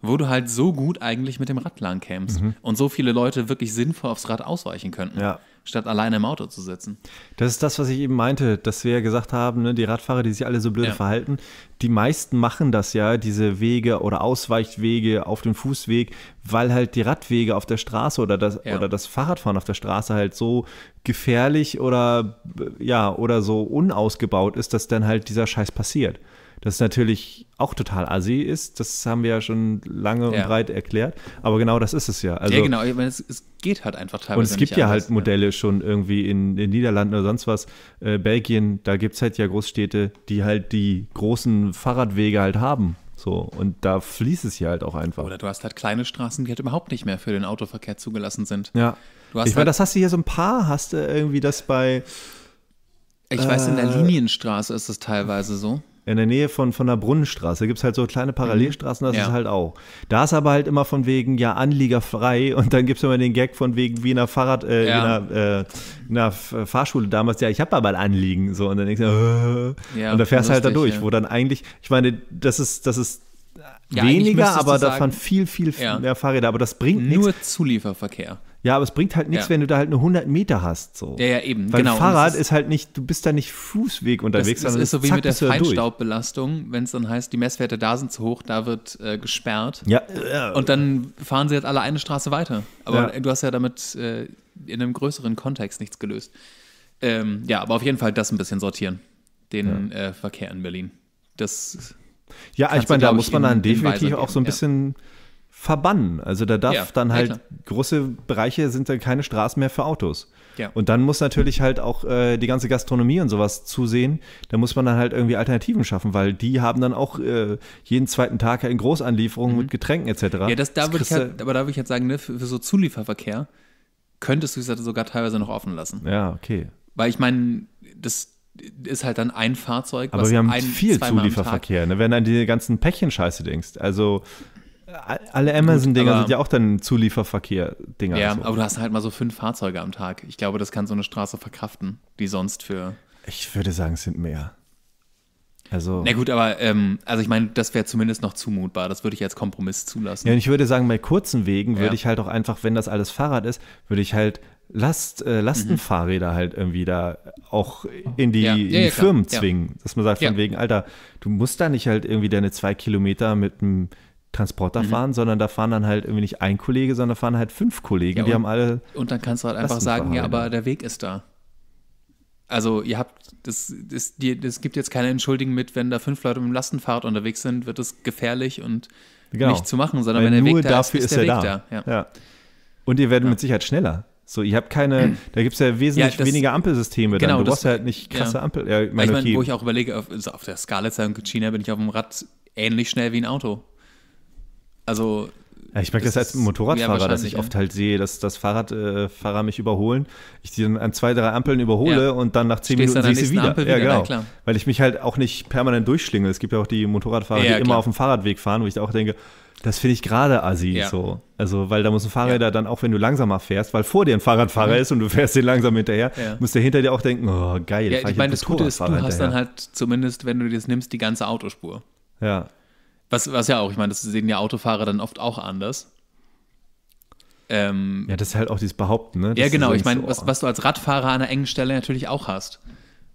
wo du halt so gut eigentlich mit dem Rad lang kämst mhm. und so viele Leute wirklich sinnvoll aufs Rad ausweichen könnten. Ja statt alleine im Auto zu sitzen. Das ist das, was ich eben meinte, dass wir ja gesagt haben, ne, die Radfahrer, die sich alle so blöd ja. verhalten, die meisten machen das ja, diese Wege oder Ausweichwege auf dem Fußweg, weil halt die Radwege auf der Straße oder das, ja. oder das Fahrradfahren auf der Straße halt so gefährlich oder ja, oder so unausgebaut ist, dass dann halt dieser Scheiß passiert. Das natürlich auch total assi ist, das haben wir ja schon lange ja. und breit erklärt, aber genau das ist es ja. Also, ja, genau, ich meine, es, es geht halt einfach teilweise. Und es gibt ja anders, halt Modelle ja. schon irgendwie in den Niederlanden oder sonst was, äh, Belgien, da gibt es halt ja Großstädte, die halt die großen Fahrradwege halt haben. So, und da fließt es ja halt auch einfach. Oder du hast halt kleine Straßen, die halt überhaupt nicht mehr für den Autoverkehr zugelassen sind. Ja. ich halt meine, das hast du hier so ein paar, hast du irgendwie das bei. Ich äh, weiß, in der äh, Linienstraße ist es teilweise so in der Nähe von, von der Brunnenstraße gibt es halt so kleine Parallelstraßen, das mhm. ja. ist halt auch. Da ist aber halt immer von wegen, ja, anliegerfrei und dann gibt es immer den Gag von wegen wie in einer Fahrrad, äh, ja. in, der, äh, in der äh, Fahrschule damals, ja, ich habe aber ein Anliegen, so und dann denkst du, äh, ja, und da fährst du halt da durch, wo dann eigentlich, ich meine, das ist, das ist ja, weniger, aber davon fahren viel, viel, viel ja. mehr Fahrräder. Aber das bringt nichts. Nur Zulieferverkehr. Ja, aber es bringt halt nichts, ja. wenn du da halt nur 100 Meter hast. So. Ja, ja, eben. Weil genau. Fahrrad ist, ist, halt nicht, du bist da nicht Fußweg unterwegs. Das, das ist so wie zack, mit der Feinstaubbelastung, wenn es dann heißt, die Messwerte da sind zu hoch, da wird äh, gesperrt. Ja. Und dann fahren sie jetzt alle eine Straße weiter. Aber ja. du hast ja damit äh, in einem größeren Kontext nichts gelöst. Ähm, ja, aber auf jeden Fall das ein bisschen sortieren, den ja. äh, Verkehr in Berlin. Das ja, ich meine, da muss man dann definitiv auch so ein bisschen... Geben, verbannen. Also da darf ja, dann halt ja große Bereiche sind dann keine Straßen mehr für Autos. Ja. Und dann muss natürlich halt auch äh, die ganze Gastronomie und sowas zusehen. Da muss man dann halt irgendwie Alternativen schaffen, weil die haben dann auch äh, jeden zweiten Tag in halt Großanlieferungen mhm. mit Getränken etc. Ja, das, da das würde ich halt, aber da würde ich halt sagen, ne, für, für so Zulieferverkehr könntest du es halt sogar teilweise noch offen lassen. Ja, okay. Weil ich meine, das ist halt dann ein Fahrzeug. Aber wir haben ein, viel Zulieferverkehr, ne? wenn du an die ganzen Päckchen-Scheiße denkst. Also äh, alle Amazon-Dinger sind ja auch dann Zulieferverkehr-Dinger. Ja, so. aber du hast halt mal so fünf Fahrzeuge am Tag. Ich glaube, das kann so eine Straße verkraften, die sonst für. Ich würde sagen, es sind mehr. Also. Na gut, aber ähm, also ich meine, das wäre zumindest noch zumutbar. Das würde ich als Kompromiss zulassen. Ja, und ich würde sagen, bei kurzen Wegen würde ja. ich halt auch einfach, wenn das alles Fahrrad ist, würde ich halt Last, äh, Lastenfahrräder mhm. halt irgendwie da auch in die, ja. Ja, in die Firmen zwingen. Dass man sagt, von wegen, Alter, du musst da nicht halt irgendwie deine zwei Kilometer mit einem Transporter mhm. fahren, sondern da fahren dann halt irgendwie nicht ein Kollege, sondern da fahren halt fünf Kollegen. Ja, die und, haben alle. Und dann kannst du halt einfach sagen, ja, aber der Weg ist da. Also ihr habt, das, das, das gibt jetzt keine Entschuldigung mit, wenn da fünf Leute mit dem Lastenfahrrad unterwegs sind, wird es gefährlich und genau. nicht zu machen, sondern Weil wenn der Weg da ist, ist, ist der Weg da. da. Ja. ja. Und ihr werdet ja. mit Sicherheit schneller. So, ihr habt keine, da gibt es ja wesentlich ja, das, weniger Ampelsysteme genau, dann. Du brauchst ja halt nicht krasse ja. Ampel. Ja, ich meine, ich mein, okay. wo ich auch überlege, auf, also auf der Skala China bin ich auf dem Rad ähnlich schnell wie ein Auto. Also. Ja, ich merke das als Motorradfahrer, dass ich oft halt sehe, dass das Fahrradfahrer äh, mich überholen, ich die dann an zwei, drei Ampeln überhole ja. und dann nach zehn Stehst Minuten sehe ich sie wieder. wieder. Ja, genau. Nein, Weil ich mich halt auch nicht permanent durchschlinge. Es gibt ja auch die Motorradfahrer, die klar. immer auf dem Fahrradweg fahren, wo ich auch denke, das finde ich gerade assi ja. so. Also, weil da muss ein Fahrräder ja. dann auch, wenn du langsamer fährst, weil vor dir ein Fahrradfahrer mhm. ist und du fährst den langsam hinterher, ja. muss der hinter dir auch denken, oh geil. Ja, ich, ich meine, das Gute ist, du hast dann halt zumindest, wenn du dir das nimmst, die ganze Autospur. Ja. Was, was ja auch, ich meine, das sehen ja Autofahrer dann oft auch anders. Ähm, ja, das ist halt auch dieses Behaupten, ne? Das genau. ja, genau. Ich meine, so, was, was du als Radfahrer an einer engen Stelle natürlich auch hast.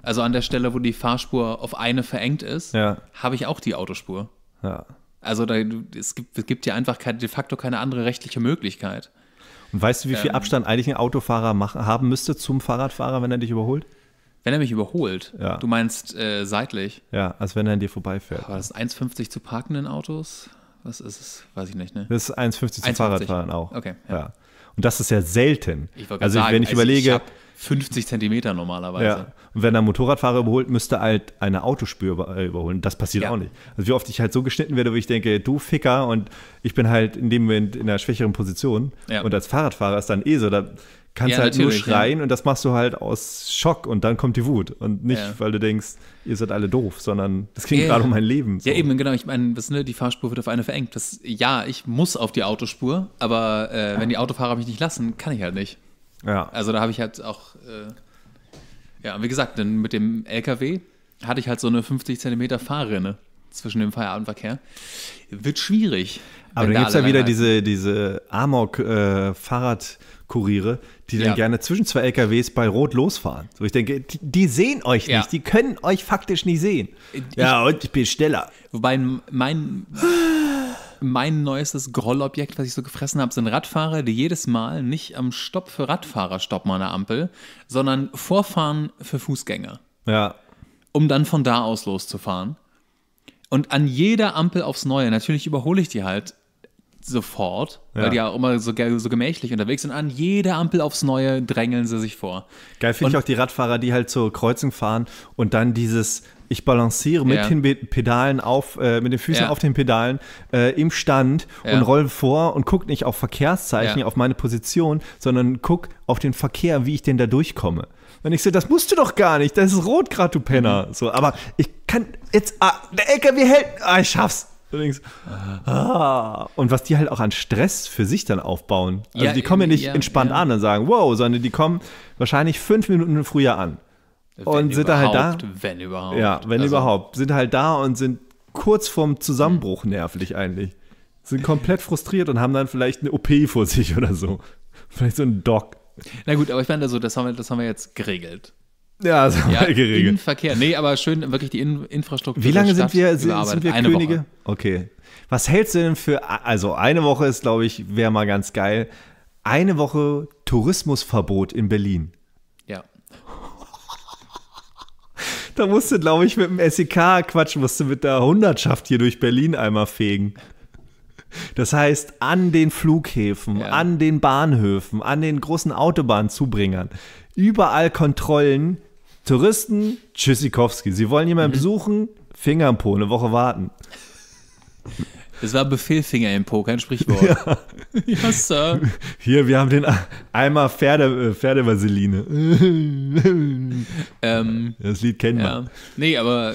Also an der Stelle, wo die Fahrspur auf eine verengt ist, ja. habe ich auch die Autospur. Ja. Also da, es, gibt, es gibt einfach keine, de facto keine andere rechtliche Möglichkeit. Und weißt du, wie viel ähm, Abstand eigentlich ein Autofahrer machen, haben müsste zum Fahrradfahrer, wenn er dich überholt? Wenn er mich überholt, ja. du meinst äh, seitlich. Ja, als wenn er an dir vorbeifährt. Aber das ist 1,50 zu parkenden Autos, was ist es? Weiß ich nicht, ne? Das ist 1,50 zum Fahrradfahren auch. Okay. Ja. ja. Und das ist ja selten. Ich also sagen, wenn ich also überlege. Ich 50 Zentimeter normalerweise. Ja. Und wenn ein Motorradfahrer überholt, müsste halt eine Autospür äh, überholen. Das passiert ja. auch nicht. Also wie oft ich halt so geschnitten werde, wo ich denke, du Ficker, und ich bin halt in dem Moment in einer schwächeren Position. Ja. Und als Fahrradfahrer ist dann eh so, da kannst ja, halt nur schreien ja. und das machst du halt aus Schock und dann kommt die Wut und nicht, ja. weil du denkst, ihr seid alle doof, sondern das ging gerade um mein Leben. So. Ja, eben, genau. Ich meine, was, ne, die Fahrspur wird auf eine verengt. Das, ja, ich muss auf die Autospur, aber äh, wenn die Autofahrer mich nicht lassen, kann ich halt nicht. Ja. Also da habe ich halt auch, äh, ja, wie gesagt, dann mit dem LKW hatte ich halt so eine 50 Zentimeter Fahrrinne zwischen dem Feierabendverkehr. Wird schwierig. Aber da gibt es ja wieder diese, diese Amok-Fahrrad- äh, Kuriere, die dann ja. gerne zwischen zwei LKWs bei Rot losfahren. So, ich denke, die, sehen euch ja. nicht, die können euch faktisch nicht sehen. Ich, ja, und ich bin schneller. Wobei mein, mein neuestes Grollobjekt, was ich so gefressen habe, sind Radfahrer, die jedes Mal nicht am Stopp für Radfahrer stoppen an der Ampel, sondern Vorfahren für Fußgänger. Ja. Um dann von da aus loszufahren. Und an jeder Ampel aufs Neue, natürlich überhole ich die halt sofort, ja. weil die ja auch immer so, so gemächlich unterwegs sind. An jeder Ampel aufs Neue drängeln sie sich vor. Geil finde ich auch die Radfahrer, die halt zur Kreuzung fahren und dann dieses ich balanciere mit ja. den Pedalen auf, äh, mit den Füßen ja. auf den Pedalen äh, im Stand ja. und roll vor und gucke nicht auf Verkehrszeichen, auf meine Position, sondern guck auf den Verkehr, wie ich denn da durchkomme. Wenn ich so, das musst du doch gar nicht, das ist rot gerade, du Penner. Mhm. So, aber ich kann jetzt, ah, der LKW hält, ah, ich schaff's. Du ah. Und was die halt auch an Stress für sich dann aufbauen. Also ja, die kommen ja nicht ja, entspannt ja. an und sagen, wow, sondern die kommen wahrscheinlich fünf Minuten früher an. Wenn und sind da halt da. Wenn überhaupt. Ja, wenn also. überhaupt. Sind halt da und sind kurz vorm Zusammenbruch hm. nervlich eigentlich. Sind komplett frustriert und haben dann vielleicht eine OP vor sich oder so. Vielleicht so ein Doc. Na gut, aber ich meine, also, das, haben wir, das haben wir jetzt geregelt. Ja, das ja, geregelt. Innenverkehr. Nee, aber schön wirklich die In Infrastruktur. Wie lange sind wir, sind, wir eine Könige? Woche. Okay. Was hältst du denn für, also eine Woche ist, glaube ich, wäre mal ganz geil. Eine Woche Tourismusverbot in Berlin. Ja. Da musste, glaube ich, mit dem SEK quatschen, musste mit der Hundertschaft hier durch Berlin einmal fegen. Das heißt, an den Flughäfen, ja. an den Bahnhöfen, an den großen Autobahnzubringern, überall Kontrollen, Touristen, Tschüssikowski. Sie wollen jemanden mhm. besuchen, Finger im Po, eine Woche warten. Es war Befehl Finger im Po, kein Sprichwort. Ja, ja Sir. Hier, wir haben den Eimer Pferde, äh, Pferdevaseline. Ähm, das Lied kennen wir. Ja. Nee, aber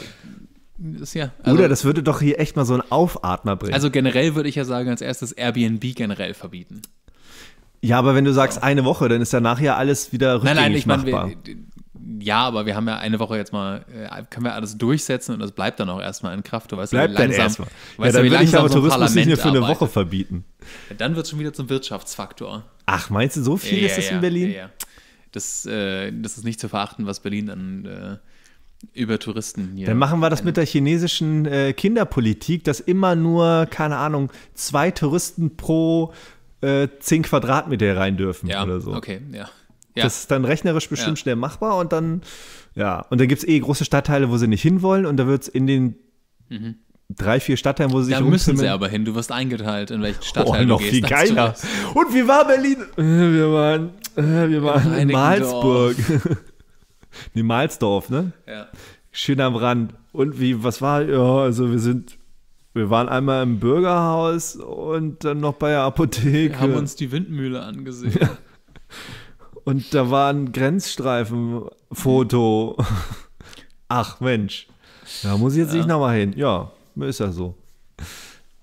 das, ja, also, Oder das würde doch hier echt mal so einen Aufatmer bringen. Also generell würde ich ja sagen, als erstes Airbnb generell verbieten. Ja, aber wenn du sagst so. eine Woche, dann ist danach ja alles wieder rückgängig Nein, nein, ich meine, ja, aber wir haben ja eine Woche jetzt mal, äh, können wir alles durchsetzen und das bleibt dann auch erstmal in Kraft. Du weißt, bleibt wie langsam, dann erstmal. ja, dann will ich aber so Tourismus nicht mehr für eine Woche verbieten. Ja, dann wird es schon wieder zum Wirtschaftsfaktor. Ach, meinst du, so viel ja, ist das in Berlin? Ja, Das, äh, das ist nicht zu verachten, was Berlin an äh, über Touristen hier. Dann machen wir das mit der chinesischen äh, Kinderpolitik, dass immer nur, keine Ahnung, zwei Touristen pro äh, 10 Quadratmeter rein dürfen ja, oder so. Okay, ja. Ja. Das ist dann rechnerisch bestimmt ja. schnell machbar und dann, ja, und dann gibt es eh große Stadtteile, wo sie nicht hinwollen und da wird es in den mhm. drei, vier Stadtteilen, wo sie da sich Da müssen sie aber hin, du wirst eingeteilt, in welchen Stadtteil oh, noch gehst, viel geiler. Und wie war Berlin? Wir waren, äh, äh, wir waren in, in Malsburg. nee, Malsdorf, ne? Ja. Schön am Rand. Und wie, was war, ja, also wir sind wir waren einmal im Bürgerhaus und dann noch bei der Apotheke. Wir haben uns die Windmühle angesehen. Ja. Und da war ein Grenzstreifenfoto. Ach Mensch, da muss ich jetzt ja. nicht nochmal hin. Ja, ist ja so.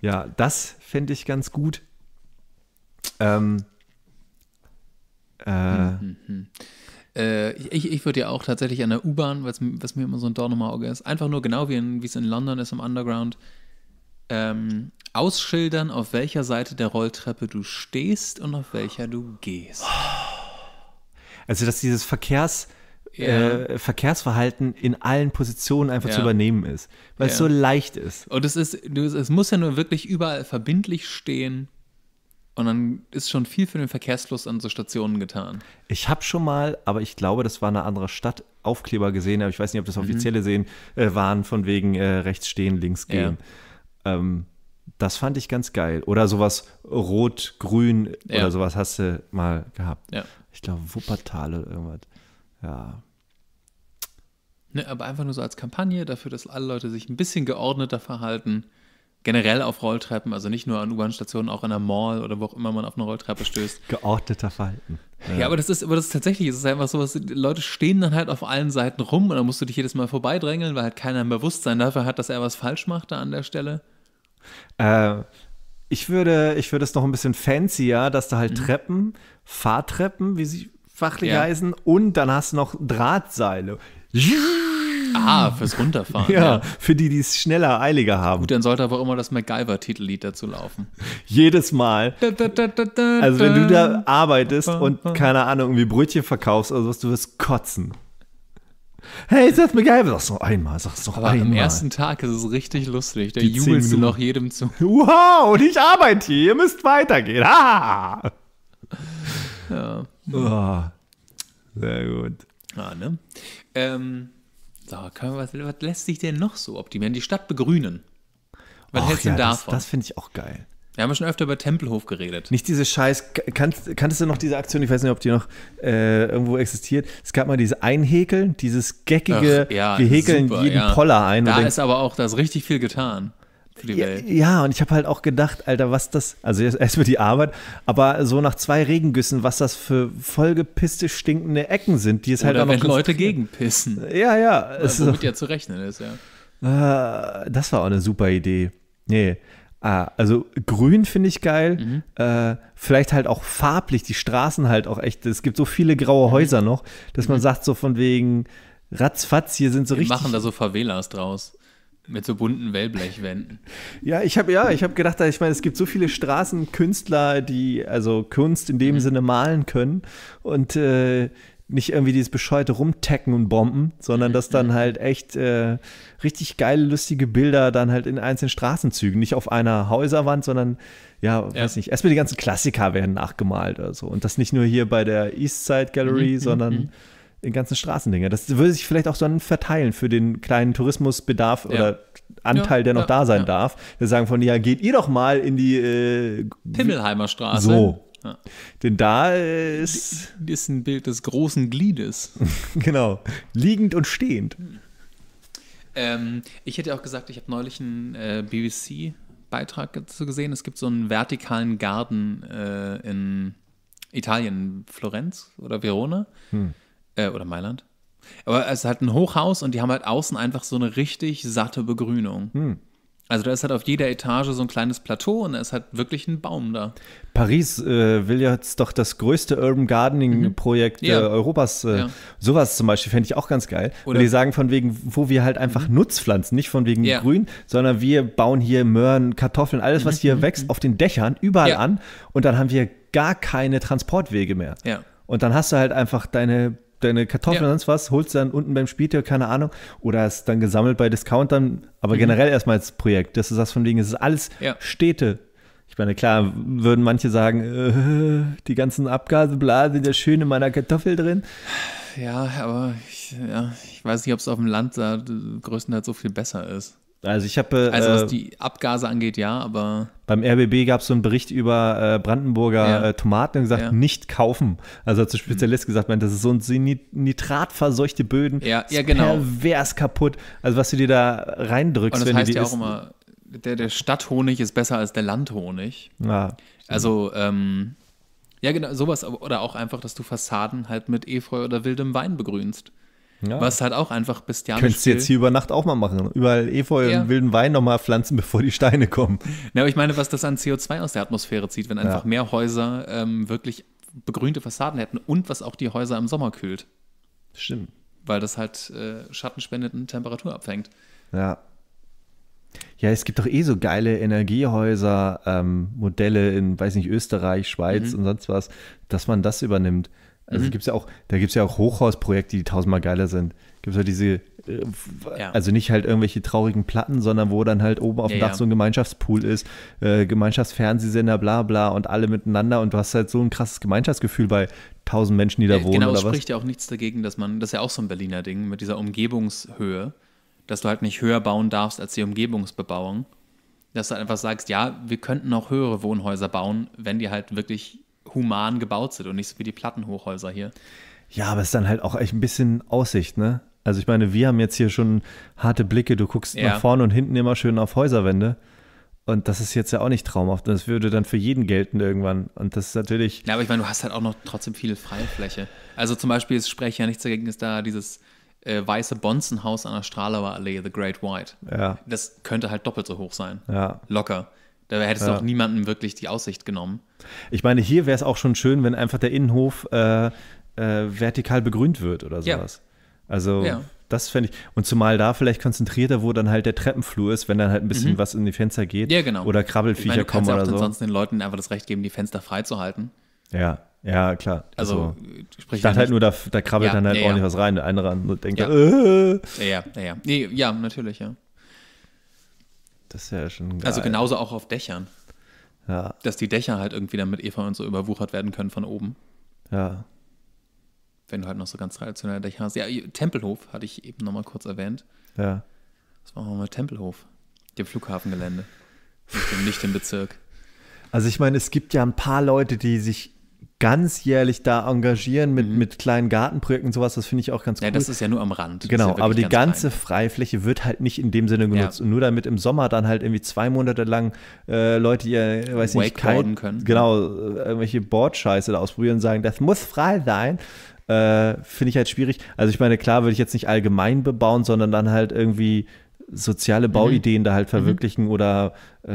Ja, das fände ich ganz gut. Ähm, äh, hm, hm, hm. äh, ich ich würde ja auch tatsächlich an der U-Bahn, was, was mir immer so ein Dorn im Auge ist, einfach nur genau wie es in London ist im Underground, ähm, ausschildern, auf welcher Seite der Rolltreppe du stehst und auf welcher du gehst. Oh. Also, dass dieses Verkehrs, äh, Verkehrsverhalten in allen Positionen einfach ja. zu übernehmen ist, weil ja. es so leicht ist. Und es ist, es muss ja nur wirklich überall verbindlich stehen. Und dann ist schon viel für den Verkehrsfluss an so Stationen getan. Ich habe schon mal, aber ich glaube, das war eine andere Stadt, Aufkleber gesehen, aber ich weiß nicht, ob das mhm. offizielle mhm. sehen, äh, waren, von wegen äh, rechts stehen, links gehen. Ja. Ähm, das fand ich ganz geil. Oder sowas rot-grün ja. oder sowas hast du mal gehabt. Ja ich glaube Wuppertal oder irgendwas. Ja. Ne, aber einfach nur so als Kampagne dafür, dass alle Leute sich ein bisschen geordneter verhalten. Generell auf Rolltreppen, also nicht nur an U-Bahn-Stationen, auch an der Mall oder wo auch immer man auf eine Rolltreppe stößt. Geordneter Verhalten. Ja, ja aber das ist, aber das ist tatsächlich, es ist einfach so, die Leute stehen dann halt auf allen Seiten rum und dann musst du dich jedes Mal vorbeidrängeln, weil halt keiner ein Bewusstsein dafür hat, dass er was falsch macht da an der Stelle. Äh, ich würde, ich würde es noch ein bisschen fancier, dass da halt mhm. Treppen, Fahrtreppen, wie sie fachlich ja. heißen, und dann hast du noch Drahtseile. Ah, fürs Runterfahren. Ja, ja. für die, die es schneller, eiliger haben. Gut, dann sollte aber immer das MacGyver-Titellied dazu laufen. Jedes Mal. Also wenn du da arbeitest und, keine Ahnung, irgendwie Brötchen verkaufst oder sowas, du wirst kotzen hey, ist das mir geil? Sag's noch einmal, sag's noch einmal. Am ersten Tag ist es richtig lustig. Da Die jubelst du noch jedem zu. Wow, und ich arbeite hier, ihr müsst weitergehen. Ah! Ja. Oh, sehr gut. Ja, ah, ne? Ähm, so, wir, was, was lässt sich denn noch so optimieren? Die Stadt begrünen. Was Och, hältst du ja, davon? Das, das finde ich auch geil. Wir haben schon öfter über Tempelhof geredet. Nicht diese Scheiß. Kannst, kanntest du noch diese Aktion? Ich weiß nicht, ob die noch äh, irgendwo existiert. Es gab mal dieses Einhäkeln, dieses geckige, Ach, ja, wir häkeln super, jeden ja. Poller ein. Da ist aber auch das richtig viel getan. Für die Ja, ja, und ich habe halt auch gedacht, Alter, was das, also erstmal die Arbeit, aber so nach zwei Regengüssen, was das für vollgepisste, stinkende Ecken sind, die es halt Oder halt auch wenn noch. Wenn Leute gegenpissen. Ja, ja. Oder, womit ja zu rechnen ist, ja. Ah, das war auch eine super Idee. Nee, Ah, also grün finde ich geil. Mhm. Äh, vielleicht halt auch farblich, die Straßen halt auch echt. Es gibt so viele graue Häuser mhm. noch, dass man mhm. sagt, so von wegen ratzfatz, hier sind so Wir richtig. machen da so Favelas draus. Mit so bunten Wellblechwänden. ja, ich habe ja, ich habe gedacht, ich meine, es gibt so viele Straßenkünstler, die also Kunst in dem mhm. Sinne malen können und äh, nicht irgendwie dieses bescheuerte Rumtecken und Bomben, sondern dass dann halt echt äh, richtig geile, lustige Bilder dann halt in einzelnen Straßenzügen, nicht auf einer Häuserwand, sondern ja, ja. weiß nicht, erstmal die ganzen Klassiker werden nachgemalt oder so. Und das nicht nur hier bei der East Side Gallery, mhm, sondern mhm. in ganzen Straßendinger. Das würde sich vielleicht auch dann verteilen für den kleinen Tourismusbedarf ja. oder Anteil, ja, der noch da sein darf. Wir sagen von, ja, geht ihr doch mal in die äh, Pimmelheimer Straße. So, denn da ist. Das ist ein Bild des großen Gliedes. genau. Liegend und stehend. Ähm, ich hätte auch gesagt, ich habe neulich einen äh, BBC-Beitrag dazu gesehen. Es gibt so einen vertikalen Garten äh, in Italien, Florenz oder Verona hm. äh, oder Mailand. Aber es ist halt ein Hochhaus und die haben halt außen einfach so eine richtig satte Begrünung. Hm. Also da ist halt auf jeder Etage so ein kleines Plateau und es hat wirklich einen Baum da. Paris äh, will jetzt doch das größte Urban Gardening-Projekt mhm. ja. äh, Europas. Äh, ja. Sowas zum Beispiel fände ich auch ganz geil. Oder die sagen von wegen, wo wir halt einfach mhm. Nutzpflanzen, nicht von wegen ja. Grün, sondern wir bauen hier Möhren, Kartoffeln, alles, was hier mhm. wächst, mhm. auf den Dächern, überall an. Und dann haben wir gar keine Transportwege mehr. Ja. Und dann hast du halt einfach deine deine Kartoffeln ja. und sonst was, holst du dann unten beim Spieltier, keine Ahnung, oder hast dann gesammelt bei Discountern, aber mhm. generell erstmal als Projekt. Das ist das von wegen, es ist alles ja. Städte. Ich meine, klar, würden manche sagen, äh, die ganzen Abgaseblasen sind ja schön in meiner Kartoffel drin. Ja, aber ich, ja, ich weiß nicht, ob es auf dem Land da größtenteils so viel besser ist. Also ich habe. also was äh, die Abgase angeht, ja, aber. Beim RBB gab es so einen Bericht über äh, Brandenburger ja. äh, Tomaten und gesagt, ja. nicht kaufen. Also hat der mhm. Spezialist mhm. gesagt, man, das ist so ein nitratverseuchte Böden. Ja, ja genau. Pervers kaputt. Also was du dir da reindrückst. Und das heißt ja auch immer, der, der Stadthonig ist besser als der Landhonig. Ja. Also, ähm, ja genau, sowas. Oder auch einfach, dass du Fassaden halt mit Efeu oder wildem Wein begrünst. Ja. Was halt auch einfach bestialisch Könntest du jetzt hier über Nacht auch mal machen. Überall Efeu ja. und wilden Wein nochmal pflanzen, bevor die Steine kommen. Na, aber ich meine, was das an CO2 aus der Atmosphäre zieht, wenn einfach ja. mehr Häuser ähm, wirklich begrünte Fassaden hätten und was auch die Häuser im Sommer kühlt. Stimmt. Weil das halt äh, Schatten spendet und Temperatur abfängt. Ja. Ja, es gibt doch eh so geile Energiehäuser, ähm, Modelle in, weiß nicht, Österreich, Schweiz mhm. und sonst was, dass man das übernimmt. Also mhm. gibt's ja auch, da gibt es ja auch Hochhausprojekte, die tausendmal geiler sind. Gibt es ja halt diese, äh, ja. also nicht halt irgendwelche traurigen Platten, sondern wo dann halt oben auf dem ja, Dach ja. so ein Gemeinschaftspool ist, äh, Gemeinschaftsfernsehsender, bla bla und alle miteinander und du hast halt so ein krasses Gemeinschaftsgefühl bei tausend Menschen, die da äh, wohnen. Genau, es spricht ja auch nichts dagegen, dass man, das ist ja auch so ein Berliner Ding mit dieser Umgebungshöhe, dass du halt nicht höher bauen darfst als die Umgebungsbebauung. Dass du halt einfach sagst, ja, wir könnten auch höhere Wohnhäuser bauen, wenn die halt wirklich human gebaut sind und nicht so wie die Plattenhochhäuser hier. Ja, aber es ist dann halt auch echt ein bisschen Aussicht, ne? Also ich meine, wir haben jetzt hier schon harte Blicke. Du guckst ja. nach vorne und hinten immer schön auf Häuserwände. Und das ist jetzt ja auch nicht traumhaft. Das würde dann für jeden gelten irgendwann. Und das ist natürlich. Ja, aber ich meine, du hast halt auch noch trotzdem viel Freifläche. Also zum Beispiel, es spreche ja nichts dagegen, ist da dieses äh, weiße Bonzenhaus an der Stralauer Allee, The Great White. Ja. Das könnte halt doppelt so hoch sein. Ja. Locker. Da hättest du ja. auch niemandem wirklich die Aussicht genommen. Ich meine, hier wäre es auch schon schön, wenn einfach der Innenhof äh, äh, vertikal begrünt wird oder sowas. Ja. Also ja. das fände ich. Und zumal da vielleicht konzentrierter, wo dann halt der Treppenflur ist, wenn dann halt ein bisschen mhm. was in die Fenster geht. Ja, genau. Oder Krabbelfiecher meine, kommen oder so. Du kannst ja auch sonst den Leuten einfach das Recht geben, die Fenster freizuhalten. Ja. Ja, klar. Also, also sprich. Ich dachte halt nur, da, da krabbelt ja, dann halt ja, ordentlich ja. was rein. Der andere denkt, ja. Äh. Ja, ja, ja. Nee, ja, natürlich, ja. Das ist ja schon geil. Also genauso auch auf Dächern. Ja. Dass die Dächer halt irgendwie dann mit Eva und so überwuchert werden können von oben. Ja. Wenn du halt noch so ganz traditionelle Dächer hast. Ja, Tempelhof hatte ich eben nochmal kurz erwähnt. Ja. Was machen wir mit Tempelhof? Dem Flughafengelände. nicht, im, nicht im Bezirk. Also ich meine, es gibt ja ein paar Leute, die sich ganzjährlich da engagieren mit, mhm. mit kleinen Gartenprojekten und sowas, das finde ich auch ganz cool. Ja, das ist ja nur am Rand. Genau, ja aber die ganz ganze rein. Freifläche wird halt nicht in dem Sinne genutzt. Ja. Und nur damit im Sommer dann halt irgendwie zwei Monate lang äh, Leute ihr, äh, weiß nicht, kalt, können. Genau, äh, irgendwelche Bordscheiße da ausprobieren und sagen, das muss frei sein. Äh, finde ich halt schwierig. Also ich meine, klar würde ich jetzt nicht allgemein bebauen, sondern dann halt irgendwie soziale mhm. Bauideen mhm. da halt mhm. verwirklichen mhm. oder äh,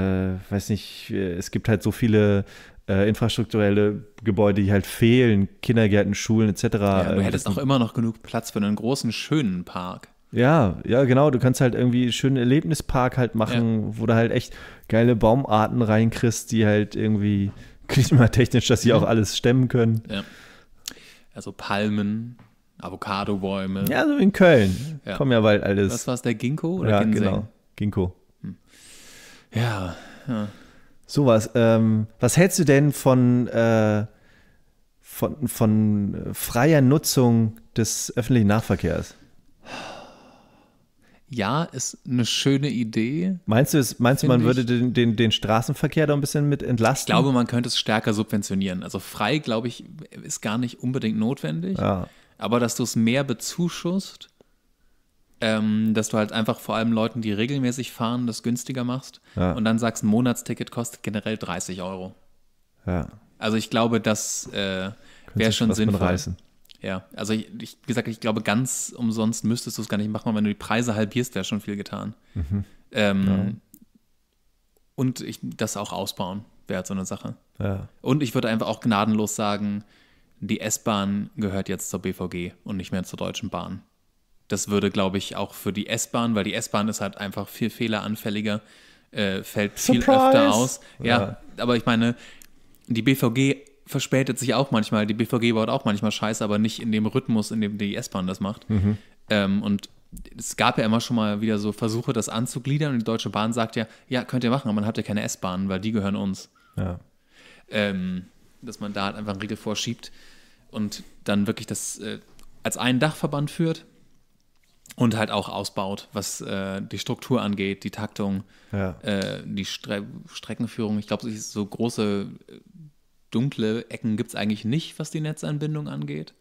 weiß nicht, äh, es gibt halt so viele äh, infrastrukturelle Gebäude, die halt fehlen, Kindergärten, Schulen etc. Ja, du äh, hättest auch immer noch genug Platz für einen großen, schönen Park. Ja, ja, genau. Du kannst halt irgendwie einen schönen Erlebnispark halt machen, ja. wo du halt echt geile Baumarten reinkriegst, die halt irgendwie klimatechnisch, dass sie auch mhm. alles stemmen können. Ja. Also Palmen, Avocadobäume. Ja, so in Köln. Ja. Kommen ja bald alles. Was war es, der Ginkgo oder Ja, Ginseng? genau. Ginkgo. Hm. Ja, ja, Sowas. Ähm, was hältst du denn von, äh, von, von äh, freier Nutzung des öffentlichen Nahverkehrs? Ja, ist eine schöne Idee. Meinst du, es, meinst du man ich. würde den, den, den, Straßenverkehr da ein bisschen mit entlasten? Ich glaube, man könnte es stärker subventionieren. Also frei, glaube ich, ist gar nicht unbedingt notwendig. Ja. Aber dass du es mehr bezuschusst, ähm, dass du halt einfach vor allem Leuten, die regelmäßig fahren, das günstiger machst ja. und dann sagst, ein Monatsticket kostet generell 30 Euro. Ja. Also ich glaube, das äh, wäre schon sinnvoll. Reißen. Ja, also ich, ich, wie gesagt, ich glaube, ganz umsonst müsstest du es gar nicht machen, wenn du die Preise halbierst, wäre schon viel getan. Mhm. Ähm, ja. Und ich, das auch ausbauen wäre halt so eine Sache. Ja. Und ich würde einfach auch gnadenlos sagen, die S-Bahn gehört jetzt zur BVG und nicht mehr zur Deutschen Bahn. Das würde, glaube ich, auch für die S-Bahn, weil die S-Bahn ist halt einfach viel fehleranfälliger, äh, fällt Surprise! viel öfter aus. Ja, ja, aber ich meine, die BVG verspätet sich auch manchmal, die BVG baut auch manchmal Scheiße, aber nicht in dem Rhythmus, in dem die S-Bahn das macht. Mhm. Ähm, und es gab ja immer schon mal wieder so Versuche, das anzugliedern und die Deutsche Bahn sagt ja, ja, könnt ihr machen, aber man habt ja keine S-Bahnen, weil die gehören uns. Ja. Ähm, dass man da halt einfach einen Riegel vorschiebt und dann wirklich das äh, als einen Dachverband führt und halt auch ausbaut, was äh, die Struktur angeht, die Taktung, ja. äh, die Stre Streckenführung. Ich glaube, so große äh, dunkle Ecken gibt es eigentlich nicht, was die Netzanbindung angeht.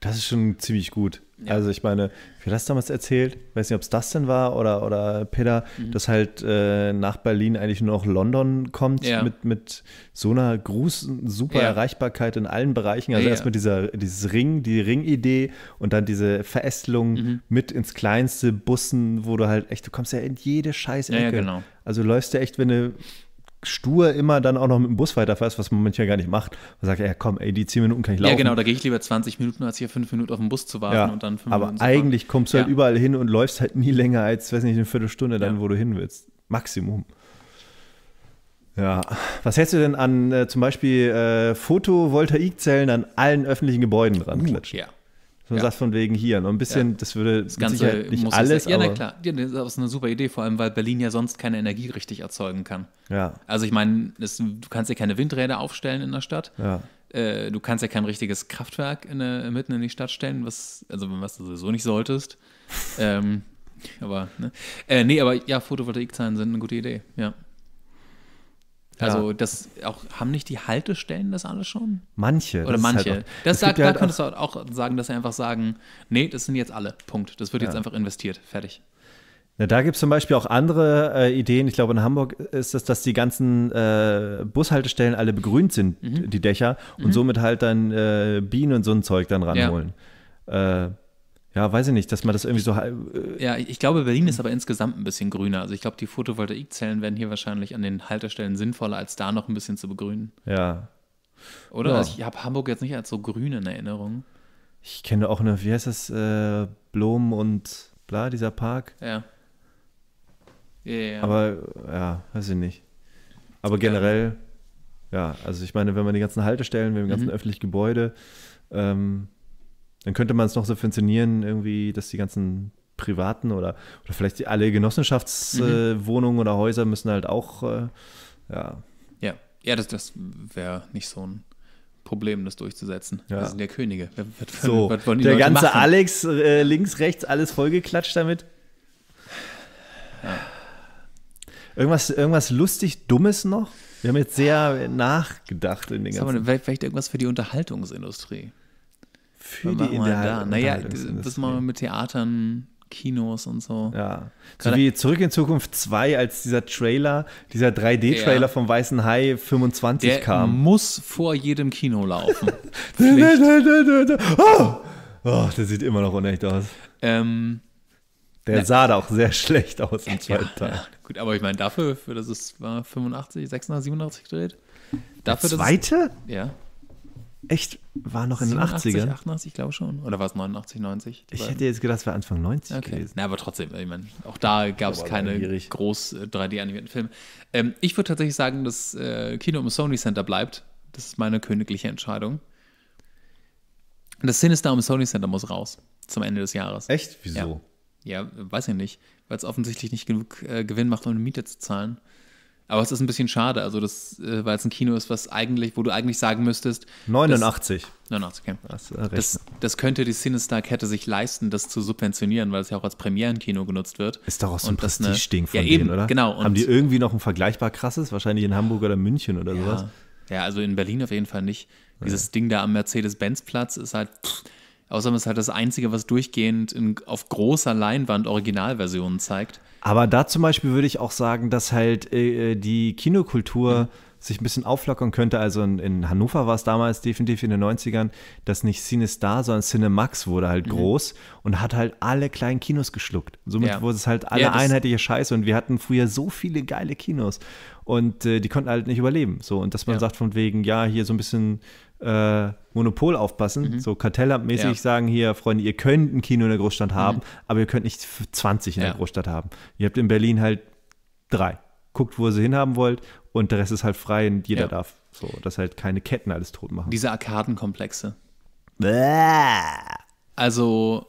Das ist schon ziemlich gut. Ja. Also ich meine, wie hast du damals erzählt? weiß nicht, ob es das denn war oder, oder Peter, mhm. dass halt äh, nach Berlin eigentlich nur noch London kommt ja. mit, mit so einer Gruß, super ja. Erreichbarkeit in allen Bereichen. Also erstmal dieser, dieses Ring, die Ringidee und dann diese Verästelung mhm. mit ins kleinste Bussen, wo du halt echt, du kommst ja in jede scheiß ja, Genau. Also läufst du echt, wenn du stur immer dann auch noch mit dem Bus weiterfährst, was man manchmal gar nicht macht. Man sagt, ja komm, ey, die 10 Minuten kann ich laufen. Ja genau, da gehe ich lieber 20 Minuten, als hier 5 Minuten auf den Bus zu warten ja, und dann 5 Aber Minuten eigentlich kommst du halt ja. halt überall hin und läufst halt nie länger als, weiß nicht, eine Viertelstunde dann, ja. wo du hin willst. Maximum. Ja, was hältst du denn an äh, zum Beispiel äh, Photovoltaikzellen an allen öffentlichen Gebäuden dran? Uh, ja man ja. sagt von wegen hier. Noch ne? ein bisschen, ja. das würde das Ganze Sicherheit nicht alles. Ja, na klar, ja, das ist eine super Idee, vor allem weil Berlin ja sonst keine Energie richtig erzeugen kann. Ja. Also ich meine, du kannst ja keine Windräder aufstellen in der Stadt. Ja. Äh, du kannst ja kein richtiges Kraftwerk in eine, mitten in die Stadt stellen, was, also was du sowieso nicht solltest. ähm, aber, ne? Äh, nee, aber ja, Photovoltaikzahlen sind eine gute Idee, ja. Also ja. das auch, haben nicht die Haltestellen das alles schon? Manche. Oder halt manche. Halt auch, das sagt, da halt könntest du auch sagen, dass sie einfach sagen, nee, das sind jetzt alle. Punkt. Das wird ja. jetzt einfach investiert. Fertig. Ja, da gibt es zum Beispiel auch andere äh, Ideen. Ich glaube, in Hamburg ist es, dass die ganzen äh, Bushaltestellen alle begrünt sind, mhm. die Dächer, und mhm. somit halt dann äh, Bienen und so ein Zeug dann ranholen. Ja. Äh, ja, weiß ich nicht, dass man das irgendwie so. Äh, ja, ich glaube, Berlin ist aber insgesamt ein bisschen grüner. Also ich glaube, die Photovoltaikzellen werden hier wahrscheinlich an den Haltestellen sinnvoller, als da noch ein bisschen zu begrünen. Ja. Oder? Ja. Also ich habe Hamburg jetzt nicht als so grün in Erinnerung. Ich kenne auch eine, wie heißt das, äh, Blom und bla, dieser Park. Ja. Ja, ja, Aber ja, weiß ich nicht. Aber generell, ja. also ich meine, wenn man die ganzen Haltestellen, wenn man die ganzen mhm. öffentlichen Gebäude, ähm, dann könnte man es noch subventionieren, irgendwie, dass die ganzen privaten oder, oder vielleicht die, alle Genossenschaftswohnungen mhm. äh, oder Häuser müssen halt auch, äh, ja. Ja, ja das, das wäre nicht so ein Problem, das durchzusetzen. Ja. Das sind ja Könige. Was, so, was der Leute ganze machen? Alex, äh, links, rechts, alles vollgeklatscht damit. Ja. Irgendwas, irgendwas lustig Dummes noch? Wir haben jetzt sehr nachgedacht in den ganzen. Mal, vielleicht irgendwas für die Unterhaltungsindustrie. Für die Ideal. Naja, das machen wir mit Theatern, Kinos und so. Ja. So Gerade wie Zurück in Zukunft 2, als dieser Trailer, dieser 3D-Trailer ja. vom Weißen Hai 25 Der kam. muss vor jedem Kino laufen. oh! oh, der sieht immer noch unecht aus. Ähm, der ne. sah da auch sehr schlecht aus im ja, zweiten Teil. Ja, gut, aber ich meine, dafür, für das es war 85, 86, 87 gedreht. Dafür, Der zweite? Das, ja. Echt? War noch in 87, den 80ern? 88, ich glaube schon. Oder war es 89, 90? Ich beiden? hätte jetzt gedacht, es wäre Anfang 90 okay. gewesen. Na, aber trotzdem, ich meine, auch da gab es keine langierig. groß 3D-animierten äh, Filme. Ähm, ich würde tatsächlich sagen, dass äh, Kino im Sony Center bleibt. Das ist meine königliche Entscheidung. Das Sinister im Sony Center muss raus. Zum Ende des Jahres. Echt? Wieso? Ja, ja weiß ich nicht. Weil es offensichtlich nicht genug äh, Gewinn macht, um eine Miete zu zahlen. Aber es ist ein bisschen schade, also das, äh, weil es ein Kino ist, was eigentlich, wo du eigentlich sagen müsstest. 89. Das, 89, okay. Das, äh, das, das, könnte die Cinestar-Kette sich leisten, das zu subventionieren, weil es ja auch als Premierenkino genutzt wird. Ist doch auch so ein Prestige-Ding von ja, eben, denen, oder? Genau. Haben die irgendwie noch ein vergleichbar krasses? Wahrscheinlich in Hamburg oder München oder ja. sowas? Ja, also in Berlin auf jeden Fall nicht. Dieses ja. Ding da am Mercedes-Benz-Platz ist halt, pff, Außerdem ist halt das Einzige, was durchgehend in, auf großer Leinwand Originalversionen zeigt. Aber da zum Beispiel würde ich auch sagen, dass halt äh, äh die Kinokultur ja. Mhm. sich ein bisschen auflockern könnte. Also in, in, Hannover war es damals definitiv in den 90ern, dass nicht CineStar, sondern Cinemax wurde halt mhm. groß und hat halt alle kleinen Kinos geschluckt. Somit ja. wurde es halt alle ja, einheitliche Scheiße und wir hatten früher so viele geile Kinos und äh, die konnten halt nicht überleben. So, und dass man ja. sagt von wegen, ja, hier so ein bisschen äh, Monopol aufpassen, mhm. so kartellamtmäßig ja. sagen hier, Freunde, ihr könnt ein Kino in der Großstadt mhm. haben, aber ihr könnt nicht 20 in ja. der Großstadt haben. Ihr habt in Berlin halt drei. Guckt, wo ihr sie hinhaben wollt und der Rest ist halt frei und jeder darf. So, dass halt keine Ketten alles tot machen. Diese Arkadenkomplexe. Bäh. Also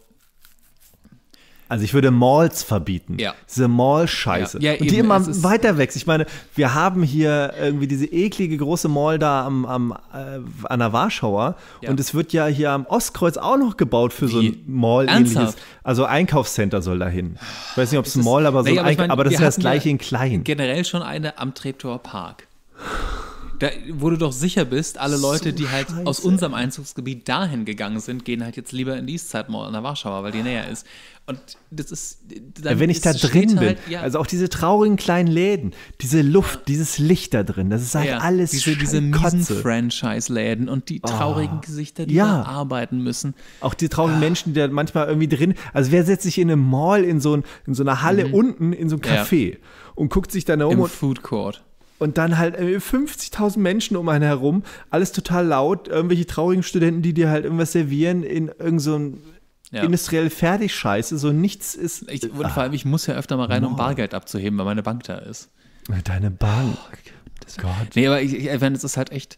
also ich würde Malls verbieten. Ja. Diese Mall-Scheiße. Ja, ja, und die immer weiter wächst. Ich meine, wir haben hier irgendwie diese eklige große Mall da am, am, äh, an der Warschauer ja. und es wird ja hier am Ostkreuz auch noch gebaut für Wie? so ein Mall-ähnliches. Also Einkaufscenter soll da hin. Ich weiß nicht, ob es ein Mall, aber so nee, ein aber, ich mein, aber das ist ja das gleiche in klein. Generell schon eine am Treptower Park. Da, wo du doch sicher bist, alle Leute, so die halt Scheiße. aus unserem Einzugsgebiet dahin gegangen sind, gehen halt jetzt lieber in die Eastside Mall in der Warschauer, weil die näher ist. Und das ist. Ja, wenn ich da drin halt, bin, halt, ja. also auch diese traurigen kleinen Läden, diese Luft, ja. dieses Licht da drin, das ist halt alles Diese, diese miesen Franchise-Läden und die ah. traurigen oh. Gesichter, die da arbeiten müssen. Auch die traurigen Menschen, die da manchmal irgendwie drin. Also, wer setzt sich in einem Mall, in so, ein, in so einer Halle mhm. unten, in so einem Café und guckt sich dann da um? Im und, Food Court. Und dann halt 50.000 äh, Menschen um einen herum, alles total laut, irgendwelche traurigen Studenten, die dir halt irgendwas servieren in irgendeinem so ja. industriell fertig Scheiße, so nichts ist. Ich, und ah, vor allem, ich muss ja öfter mal rein, um Bargeld abzuheben, weil meine Bank da ist. Äh, deine Bank. Oh, Gott. Nee, aber ich, ich erwähne, es ist halt echt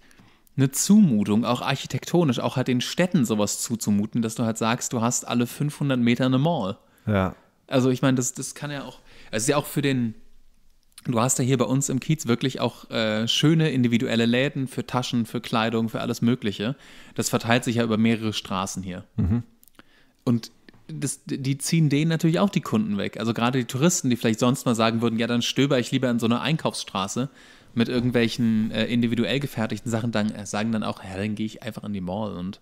eine Zumutung, auch architektonisch, auch halt den Städten sowas zuzumuten, dass du halt sagst, du hast alle 500 Meter eine Mall. Ja. Also ich meine, das, das kann ja auch, also ist ja auch für den Du hast ja hier bei uns im Kiez wirklich auch äh, schöne individuelle Läden für Taschen, für Kleidung, für alles Mögliche. Das verteilt sich ja über mehrere Straßen hier. Mhm. Und das, die ziehen denen natürlich auch die Kunden weg. Also gerade die Touristen, die vielleicht sonst mal sagen würden, ja, dann stöber ich lieber in so einer Einkaufsstraße mit irgendwelchen äh, individuell gefertigten Sachen, dann äh, sagen dann auch, ja, dann gehe ich einfach in die Mall und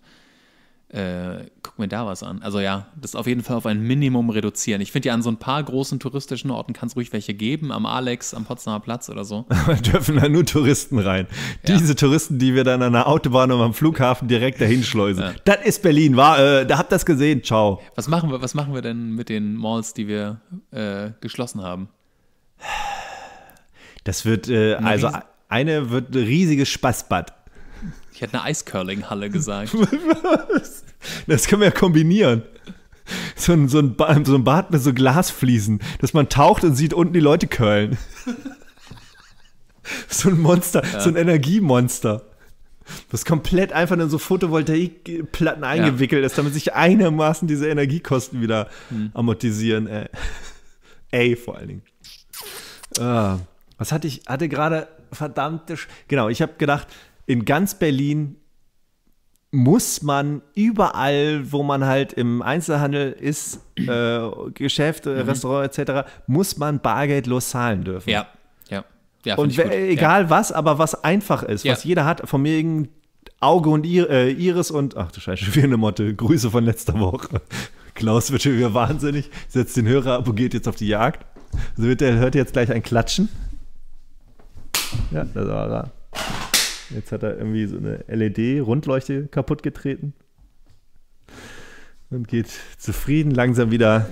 äh, guck mir da was an. Also ja, das auf jeden Fall auf ein Minimum reduzieren. Ich finde ja an so ein paar großen touristischen Orten kann es ruhig welche geben, am Alex, am Potsdamer Platz oder so. Aber dürfen da nur Touristen rein. Ja. Diese Touristen, die wir dann an der Autobahn und am Flughafen direkt dahin schleusen. Ja. Das ist Berlin, war, äh, da habt das gesehen, ciao. Was machen wir, was machen wir denn mit den Malls, die wir äh, geschlossen haben? Das wird, äh, also eine wird ein riesiges Spaßbad. Ich hätte eine Eiscurling-Halle gesagt. Was? Das können wir ja kombinieren. So ein, so ein, so ein Bad mit so Glasfliesen, dass man taucht und sieht unten die Leute curlen. so ein Monster, ja. so ein Energiemonster. Was komplett einfach in so Photovoltaikplatten eingewickelt ja. ist, damit sich einigermaßen diese Energiekosten wieder hm. amortisieren. Ey. ey, vor allen Dingen. Ah, was hatte ich, hatte gerade verdammt, genau, ich habe gedacht, in ganz Berlin muss man überall, wo man halt im Einzelhandel ist, äh, Geschäfte, mhm. Restaurant etc., muss man bargeldlos zahlen dürfen. Ja, ja. ja und egal ja. was, aber was einfach ist, ja. was jeder hat, von mir wegen Auge und Ir äh, Iris und, ach du Scheiße, wie eine Motte, Grüße von letzter Woche. Klaus wird schon wieder wahnsinnig, setzt den Hörer ab und geht jetzt auf die Jagd. Also wird der hört jetzt gleich ein Klatschen. Ja, das war er. Jetzt hat er irgendwie so eine LED-Rundleuchte kaputt getreten und geht zufrieden langsam wieder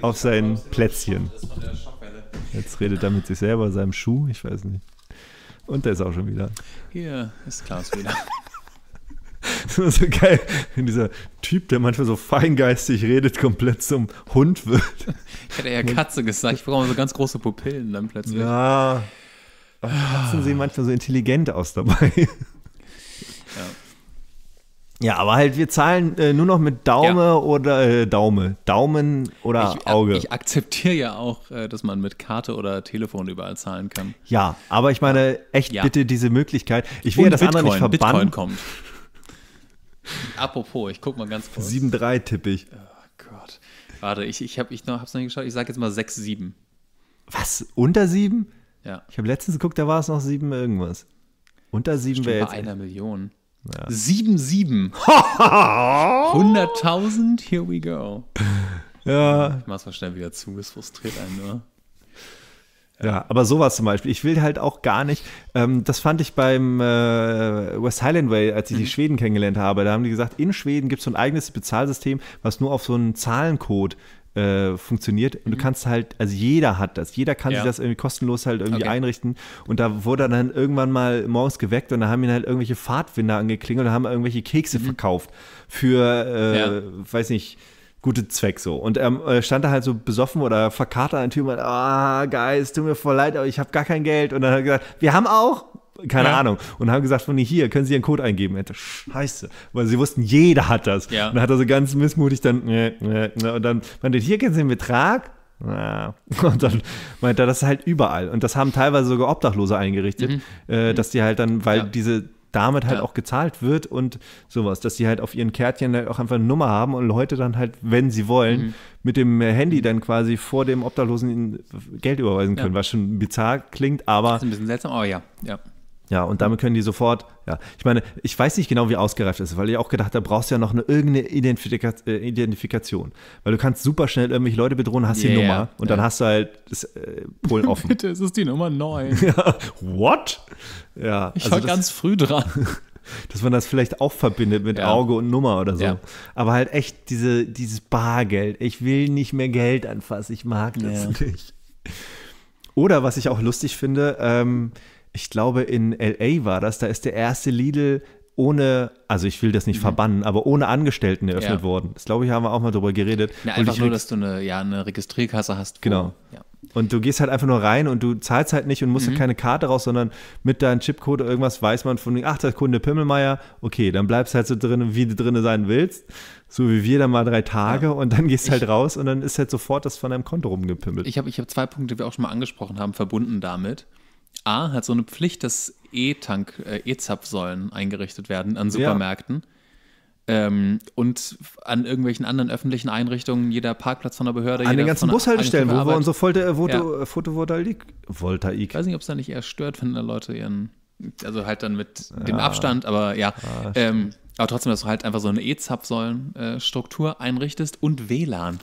auf sein Plätzchen. Jetzt redet er mit sich selber, seinem Schuh, ich weiß nicht. Und der ist auch schon wieder. Hier ist Klaus wieder. das ist so geil, wenn dieser Typ, der manchmal so feingeistig redet, komplett zum Hund wird. Ich hätte eher Katze gesagt, ich brauche so ganz große Pupillen dann plötzlich. Ja, Katzen sehen ah. manchmal so intelligent aus dabei. Ja. Ja, aber halt, wir zahlen äh, nur noch mit Daumen ja. oder äh, Daumen. Daumen oder ich, äh, Auge. Ich akzeptiere ja auch, äh, dass man mit Karte oder Telefon überall zahlen kann. Ja, aber ich meine, echt ja. bitte diese Möglichkeit. Ich will ja das Bitcoin, andere nicht verbannen. Bitcoin kommt. Apropos, ich guck mal ganz kurz. 7-3 tippe ich. Oh Gott. Warte, ich, ich, es ich noch, noch nicht geschaut. Ich sage jetzt mal 6-7. Was? Unter 7? Ja. Ich habe letztens geguckt, da war es noch sieben irgendwas. Unter sieben wäre jetzt. Bei einer Million. Ja. Sieben, sieben. 100.000, here we go. Ja. Ich mach's mal schnell wieder zu, es frustriert einen nur. Ja, aber sowas zum Beispiel. Ich will halt auch gar nicht. Ähm, das fand ich beim äh, West Highland Way, als ich die mhm. Schweden kennengelernt habe. Da haben die gesagt, in Schweden gibt es so ein eigenes Bezahlsystem, was nur auf so einen Zahlencode äh, funktioniert. Und du mhm. kannst halt, also jeder hat das, jeder kann ja. sich das irgendwie kostenlos halt irgendwie okay. einrichten. Und da wurde dann irgendwann mal morgens geweckt und da haben ihn halt irgendwelche Pfadfinder angeklingelt und haben irgendwelche Kekse mhm. verkauft für, äh, ja. weiß nicht, gute Zweck so. Und er äh, stand da halt so besoffen oder verkatert an der Tür und meinte, ah, oh, Guys, tut mir voll leid, aber ich habe gar kein Geld. Und dann hat er gesagt, wir haben auch keine ja. Ahnung. Und haben gesagt, von hier, können Sie Ihren Code eingeben? Hätte, scheiße. Weil sie wussten, jeder hat das. Ja. Und dann hat er so ganz missmutig dann, äh, äh, und dann meinte, hier kennen Sie den Betrag? Ah. Und dann meinte er, das ist halt überall. Und das haben teilweise sogar Obdachlose eingerichtet, mhm. äh, dass die halt dann, weil ja. diese damit halt ja. auch gezahlt wird und sowas, dass die halt auf ihren Kärtchen halt auch einfach eine Nummer haben und Leute dann halt, wenn sie wollen, mhm. mit dem Handy mhm. dann quasi vor dem Obdachlosen Geld überweisen können, ja. was schon bizarr klingt, aber. Das ist ein bisschen seltsam, aber ja, ja. Ja, und damit können die sofort, ja, ich meine, ich weiß nicht genau, wie ausgereift es ist, weil ich auch gedacht habe, brauchst du ja noch eine, irgendeine Identifika äh, Identifikation. Weil du kannst super schnell irgendwelche Leute bedrohen, hast yeah, die Nummer und yeah. dann hast du halt das äh, Polen offen. Bitte, es ist die Nummer 9. what? Ja, ich also war das, ganz früh dran. dass man das vielleicht auch verbindet mit ja. Auge und Nummer oder so. Ja. Aber halt echt diese, dieses Bargeld. Ich will nicht mehr Geld anfassen, ich mag das ja. nicht. Oder was ich auch lustig finde, ähm, ich glaube, in LA war das, da ist der erste Lidl ohne, also ich will das nicht mhm. verbannen, aber ohne Angestellten eröffnet ja. worden. Das glaube ich, haben wir auch mal drüber geredet. Na, einfach und ich nur, dass du eine, ja, eine Registrierkasse hast. Genau. Ja. Und du gehst halt einfach nur rein und du zahlst halt nicht und musst mhm. keine Karte raus, sondern mit deinem Chipcode oder irgendwas weiß man von, ach, der Kunde Pimmelmeier, okay, dann bleibst halt so drin, wie du drin sein willst. So wie wir dann mal drei Tage ja. und dann gehst halt ich, halt raus und dann ist halt sofort das von deinem Konto rumgepimmelt. Ich habe ich hab zwei Punkte, die wir auch schon mal angesprochen haben, verbunden damit. A hat so eine Pflicht, dass E-Tank, äh, E-Zapfsäulen eingerichtet werden an Supermärkten. Ja. Ähm, und an irgendwelchen anderen öffentlichen Einrichtungen, jeder Parkplatz von der Behörde. An den ganzen Bushaltestellen, wo wir unsere Foto, äh, ja. Äh, Photovoltaik. Voltaik. Ich weiß nicht, ob es da nicht eher stört, wenn da Leute ihren. Also halt dann mit ja. dem Abstand, aber ja. ja ah, ähm, aber trotzdem, dass du halt einfach so eine E-Zapfsäulen-Struktur äh, einrichtest und WLAN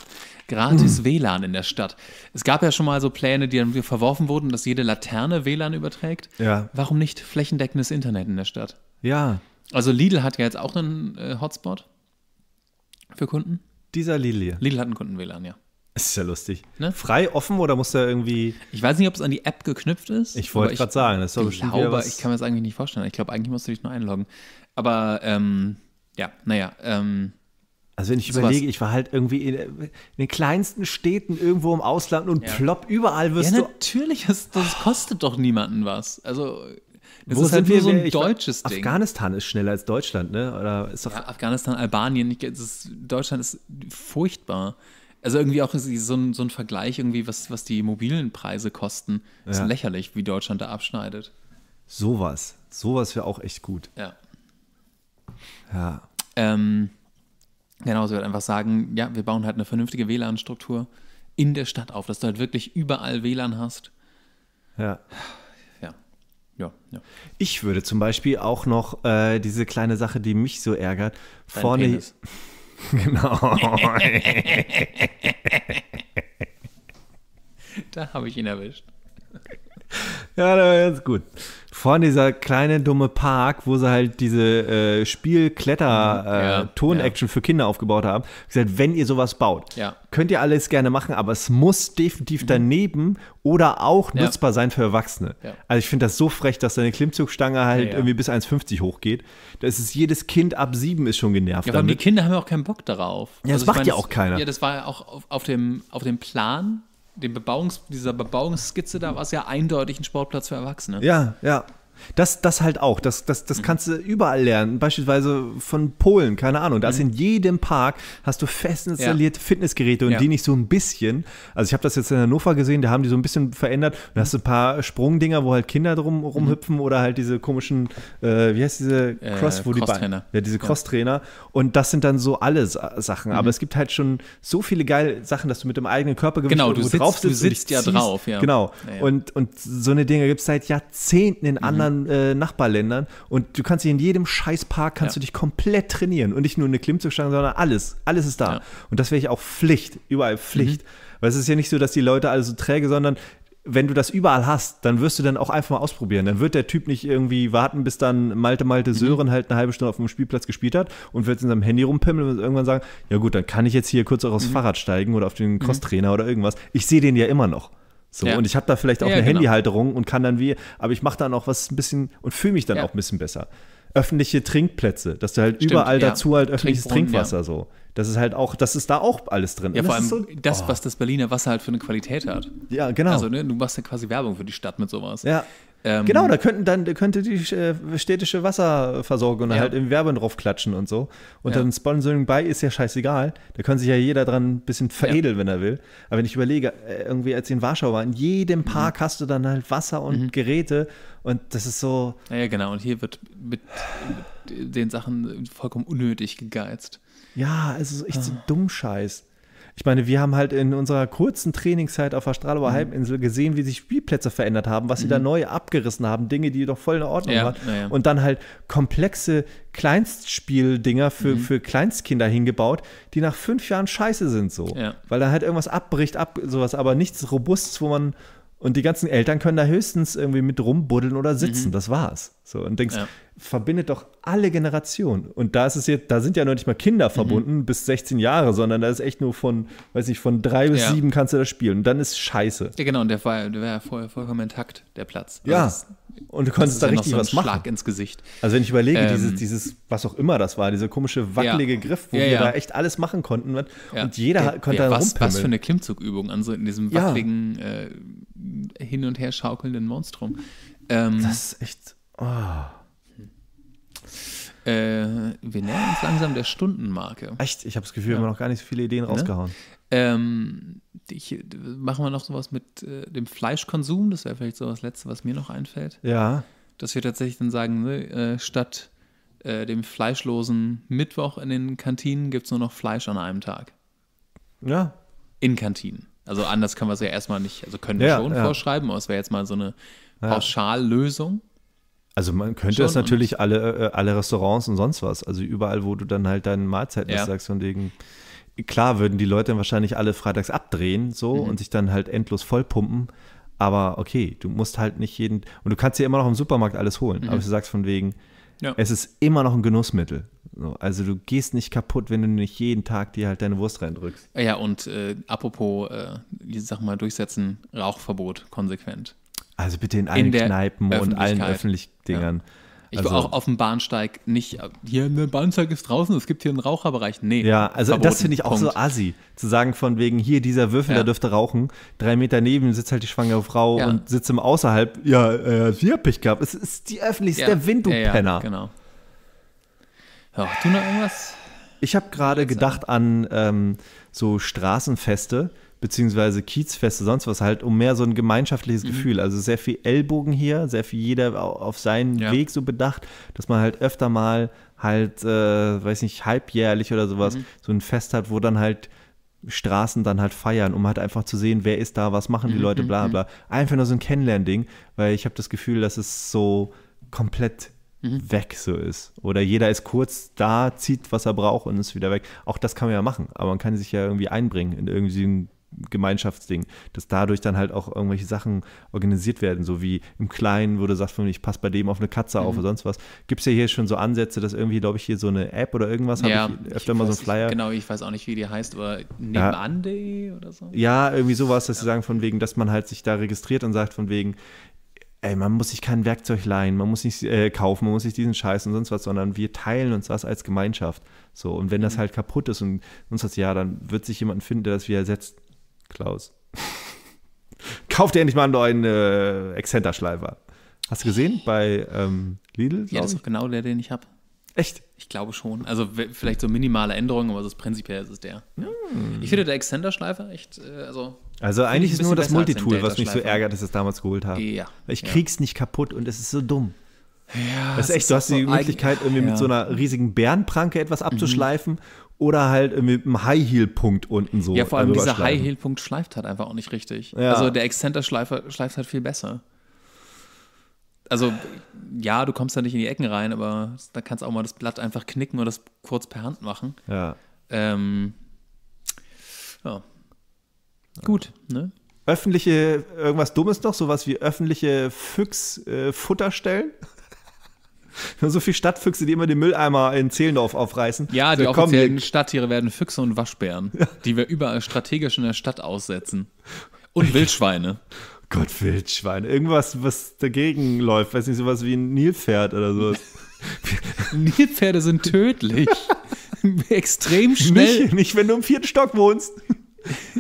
gratis hm. WLAN in der Stadt. Es gab ja schon mal so Pläne, die dann verworfen wurden, dass jede Laterne WLAN überträgt. Ja. Warum nicht flächendeckendes Internet in der Stadt? Ja. Also Lidl hat ja jetzt auch einen äh, Hotspot für Kunden. Dieser Lidl hier. Lidl hat einen Kunden WLAN, ja. Das ist ja lustig. Ne? Frei, offen oder muss der irgendwie. Ich weiß nicht, ob es an die App geknüpft ist. Ich wollte gerade sagen, das ist doch bestimmt. Glaube, Ich kann mir das eigentlich nicht vorstellen. Ich glaube, eigentlich musst du dich nur einloggen. Aber ähm, ja, naja. Ähm, also wenn ich sowas. überlege, ich war halt irgendwie in, in, den kleinsten Städten irgendwo im Ausland und ja. plopp, überall wirst ja, du. Natürlich, das, das kostet doch niemanden was. Also das Wo ist halt wir, so ein deutsches Ding. Afghanistan ist schneller als Deutschland, ne? Oder ist doch ja, Afghanistan, Albanien, ich, ist, Deutschland ist furchtbar. Also irgendwie auch so ein, so ein Vergleich, irgendwie, was, was die mobilen Preise kosten. Ja. Ist lächerlich, wie Deutschland da abschneidet. Sowas. Sowas wäre auch echt gut. Ja. Ja. Ähm, Genau, sie wird einfach sagen, ja, wir bauen halt eine vernünftige WLAN-Struktur in der Stadt auf, dass du halt wirklich überall WLAN hast. Ja. Ja. Ja. ja. Ich würde zum Beispiel auch noch äh, diese kleine Sache, die mich so ärgert, Dein vorne. Penis. genau. da habe ich ihn erwischt. ja, das war ganz gut vorne dieser kleine dumme Park, wo sie halt diese äh, spiel ton action äh, mhm. ja. für Kinder aufgebaut haben, gesagt, wenn ihr sowas baut, ja. könnt ihr alles gerne machen, aber es muss definitiv mhm. daneben oder auch nutzbar sein für Erwachsene. Also ich finde das so frech, dass deine Klimmzugstange halt irgendwie bis 1,50 hochgeht. Das ist jedes Kind ab sieben ist schon genervt. Ja, aber die Kinder haben ja auch keinen Bock darauf. Ja, das also macht meine, ja auch keiner. Ja, das war ja auch auf, auf, dem, auf dem Plan dem Bebauungs, dieser Bebauungsskizze, da war es ja eindeutig ein Sportplatz für Erwachsene. Ja, ja. Das, das halt auch. Das, das, das mhm. kannst du überall lernen. Beispielsweise von Polen, keine Ahnung. Da ist mhm. in jedem Park, hast du fest installierte ja. Fitnessgeräte und ja. die nicht so ein bisschen. Also ich habe das jetzt in Hannover gesehen, da haben die so ein bisschen verändert. Da hast du ein paar Sprungdinger, wo halt Kinder drum mhm. rumhüpfen mhm. oder halt diese komischen, äh, wie heißt diese äh, Cross, äh, wo die Beine. Ja, diese Cross-Trainer. Und das sind dann so alle Sachen. Mhm. Aber es gibt halt schon so viele geile Sachen, dass du mit dem eigenen Körpergewicht genau, du sitzt, drauf sitzt. Du sitzt ja ziehst. drauf, ja. Genau. Und, und so eine Dinge gibt es seit Jahrzehnten in anderen anderen äh, Nachbarländern und du kannst dich in jedem Scheißpark kannst ja. du dich komplett trainieren und nicht nur eine Klimmzugstange, sondern alles, alles ist da. Ja. Und das wäre ich auch Pflicht, überall Pflicht, mhm. weil es ist ja nicht so, dass die Leute alle so träge, sondern wenn du das überall hast, dann wirst du dann auch einfach mal ausprobieren. Dann wird der Typ nicht irgendwie warten, bis dann Malte Malte mhm. Sören halt eine halbe Stunde auf dem Spielplatz gespielt hat und wird in seinem Handy rumpimmeln und irgendwann sagen, ja gut, dann kann ich jetzt hier kurz auch aufs mhm. Fahrrad steigen oder auf den mhm. Crosstrainer oder irgendwas. Ich sehe den ja immer noch. So, ja. und ich habe da vielleicht auch ja, eine genau. Handyhalterung und kann dann wie, aber ich mache dann auch was ein bisschen und fühle mich dann ja. auch ein bisschen besser. Öffentliche Trinkplätze, dass du halt Stimmt, überall dazu halt öffentliches Trinkwasser so. Das ist halt auch, das ist da auch alles drin. Ja, und vor das allem so, das, oh. was das Berliner Wasser halt für eine Qualität hat. Ja, genau. Also, ne, du machst ja quasi Werbung für die Stadt mit sowas. Ja. Ähm, genau, da könnten dann da könnte die äh, städtische Wasserversorgung ja. halt im Werbung drauf klatschen und so. Und ja. dann Sponsoring bei ist ja scheißegal. Da kann sich ja jeder dran ein bisschen veredeln, ja. wenn er will. Aber wenn ich überlege, äh, irgendwie als ich in Warschau war, in jedem mhm. Park mhm. hast du dann halt Wasser und mhm. Geräte und das ist so. Ja, genau. Und hier wird mit, mit den Sachen vollkommen unnötig gegeizt. Ja, es ist echt ah. so dumm Scheiß. Ich meine, wir haben halt in unserer kurzen Trainingszeit auf der Stralauer mhm. Halbinsel gesehen, wie sich Spielplätze verändert haben, was sie da mhm. neu abgerissen haben, Dinge, die doch voll in Ordnung ja, waren. Ja. Und dann halt komplexe Kleinstspieldinger für, mhm. für Kleinstkinder hingebaut, die nach fünf Jahren scheiße sind so. Ja. Weil da halt irgendwas abbricht, ab, sowas, aber nichts Robustes, wo man und die ganzen Eltern können da höchstens irgendwie mit rumbuddeln oder sitzen, mhm. das war's. So und denkst, ja verbindet doch alle Generationen. Und da ist es jetzt, da sind ja noch nicht mal Kinder mhm. verbunden mhm. bis 16 Jahre, sondern da ist echt nur von, weiß ich, von drei bis ja. sieben kannst du das spielen. Und dann ist scheiße. Ja, genau, und der war, der war ja voll, vollkommen intakt, der Platz. Also ja. Das, und du konntest da ja richtig so was machen. Schlag ins Gesicht. Also wenn ich überlege, ähm, dieses, dieses, was auch immer das war, dieser komische, wackelige ja. Griff, wo wir da echt alles machen konnten. Und jeder konnte da was, was für eine Klimmzugübung an so in diesem wackeligen, äh, hin und her schaukelnden Monstrum. Ähm, das ist echt. Oh. Äh, wir nähern uns langsam der Stundenmarke. Echt? Ich habe das Gefühl, ja. wir haben noch gar nicht so viele Ideen ne? rausgehauen. Ne? Ähm, ich, machen wir noch sowas mit äh, dem Fleischkonsum? Das wäre vielleicht so das Letzte, was mir noch einfällt. Ja. Dass wir tatsächlich dann sagen, ne, äh, statt äh, dem fleischlosen Mittwoch in den Kantinen gibt es nur noch Fleisch an einem Tag. Ja. In Kantinen. Also anders können wir es ja erstmal nicht, also können wir ja, schon ja. vorschreiben, aber es wäre jetzt mal so eine Pauschallösung. Ja. Also man könnte es natürlich alle, äh, alle Restaurants und sonst was, also überall, wo du dann halt deine Mahlzeiten ja. sagst und wegen, klar würden die Leute dann wahrscheinlich alle freitags abdrehen so mhm. und sich dann halt endlos vollpumpen, aber okay, du musst halt nicht jeden, und du kannst dir immer noch im Supermarkt alles holen, mhm. aber du sagst von wegen, ja. es ist immer noch ein Genussmittel. Also du gehst nicht kaputt, wenn du nicht jeden Tag dir halt deine Wurst reindrückst. Ja, und äh, apropos, äh, ich sag mal, durchsetzen, Rauchverbot konsequent. Also bitte in allen in Kneipen und allen öffentlichen Dingern. Ja. Ich also, war auch auf dem Bahnsteig nicht, hier der Bahnsteig ist draußen, es gibt hier einen Raucherbereich. Nee. Ja, also verboten, das finde ich auch Punkt. so assi. Zu sagen von wegen, hier dieser Würfel, ja. der dürfte rauchen. Drei Meter neben sitzt halt die schwangere Frau ja. und sitzt im Außerhalb. Ja, äh, hier hab ich gehabt. Es ist die Öffentlichkeit, ja. der Wind, du ja, Penner. genau. Ja, tu noch irgendwas? Ich habe gerade gedacht an ähm, so Straßenfeste, beziehungsweise Kiezfeste, sonst was halt, um mehr so ein gemeinschaftliches mhm. Gefühl. Also sehr viel Ellbogen hier, sehr viel jeder auf seinen ja. Weg so bedacht, dass man halt öfter mal halt, äh, weiß nicht, halbjährlich oder sowas, mhm. so ein Fest hat, wo dann halt Straßen dann halt feiern, um halt einfach zu sehen, wer ist da, was machen die mhm, Leute, mhm, bla mhm. bla. Einfach nur so ein Kennenlernding, weil ich habe das Gefühl, dass es so komplett weg so ist. Oder jeder ist kurz da, zieht, was er braucht und ist wieder weg. Auch das kann man ja machen, aber man kann sich ja irgendwie einbringen in irgendwie so ein Gemeinschaftsding, dass dadurch dann halt auch irgendwelche Sachen organisiert werden, so wie im Kleinen, wo du sagst, ich passe bei dem auf eine Katze mhm. auf oder sonst was. Gibt es ja hier schon so Ansätze, dass irgendwie, glaube ich, hier so eine App oder irgendwas, ja, habe ich öfter ich mal so einen Flyer. Ich, genau, ich weiß auch nicht, wie die heißt, aber nebenan.de ja. oder so. Ja, irgendwie sowas, dass ja. sie sagen, von wegen, dass man halt sich da registriert und sagt, von wegen, ey, man muss sich kein Werkzeug leihen, man muss nicht äh, kaufen, man muss nicht diesen Scheiß und sonst was, sondern wir teilen uns das als Gemeinschaft. So, und wenn das mhm. halt kaputt ist und sonst was, ja, dann wird sich jemand finden, der das wieder ersetzt. Klaus. Kauf dir endlich mal einen neuen äh, Exzenterschleifer. Hast du gesehen bei ähm, Lidl? Ja, das ist doch genau der, den ich habe. Echt? Ich glaube schon. Also vielleicht so minimale Änderungen, aber das prinzipiell ist es der. Hm. Ich finde der Exzenterschleifer echt, äh, also. Also eigentlich ist nur das Multitool, was mich so ärgert, dass ich es damals geholt habe. Ja. Ich krieg's nicht kaputt und es ist so dumm. Ja, das ist echt, du hast so die Möglichkeit, irgendwie ja. mit so einer riesigen Bärenpranke etwas mhm. abzuschleifen mhm oder halt mit einem High-Heel-Punkt unten so. Ja, vor allem also dieser High-Heel-Punkt schleift halt einfach auch nicht richtig. Ja. Also der Exzenter-Schleifer schleift halt viel besser. Also, ja, du kommst da nicht in die Ecken rein, aber da kannst auch mal das Blatt einfach knicken und das kurz per Hand machen. Ja. Ähm, ja. Gut, ne? Öffentliche, irgendwas Dummes noch, sowas wie öffentliche Füchs-Futterstellen? Äh, so viele Stadtfüchse, die immer den Mülleimer in Zehlendorf aufreißen. Ja, die so, offiziellen komm, Stadttiere werden Füchse und Waschbären, die wir überall strategisch in der Stadt aussetzen. Und Wildschweine. Gott, Wildschweine. Irgendwas, was dagegen läuft. Weiß nicht, sowas wie ein Nilpferd oder sowas. Nilpferde sind tödlich. Extrem schnell. Nicht, nicht, wenn du im vierten Stock wohnst.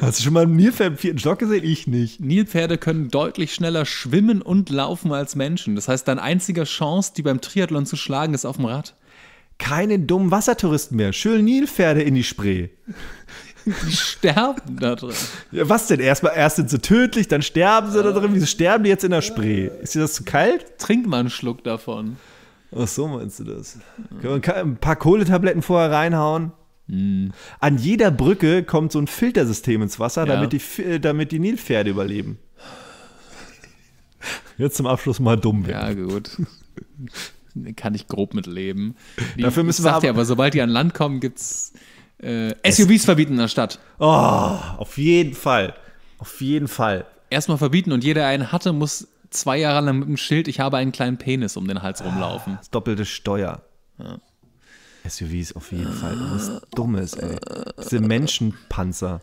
Hast du schon mal ein Nilpferd im vierten Stock gesehen? Ich nicht. Nilpferde können deutlich schneller schwimmen und laufen als Menschen. Das heißt, deine einzige Chance, die beim Triathlon zu schlagen, ist auf dem Rad. Keine dummen Wassertouristen mehr. Schön Nilpferde in die Spree. Die sterben da drin. Ja, was denn? Erstmal, erst sind sie tödlich, dann sterben sie äh. da drin. Wieso sterben die jetzt in der Spree? Ist dir das zu kalt? Trink mal einen Schluck davon. Ach so meinst du das? Können wir ein paar Kohletabletten vorher reinhauen? Mm. An jeder Brücke kommt so ein Filtersystem ins Wasser, ja. damit, die, äh, damit die Nilpferde überleben. Jetzt zum Abschluss mal dumm werden. Ja, gut. Kann ich grob mit leben. Die, Dafür müssen wir. Ab ja, aber sobald die an Land kommen, gibt's äh, SUVs verbieten in der Stadt. Oh, auf jeden Fall. Auf jeden Fall. Erstmal verbieten und jeder der einen hatte, muss zwei Jahre lang mit dem Schild, ich habe einen kleinen Penis um den Hals rumlaufen. Ah, das doppelte Steuer. Ja. SUVs auf jeden Fall. Was Dummes, ey. Diese Menschenpanzer.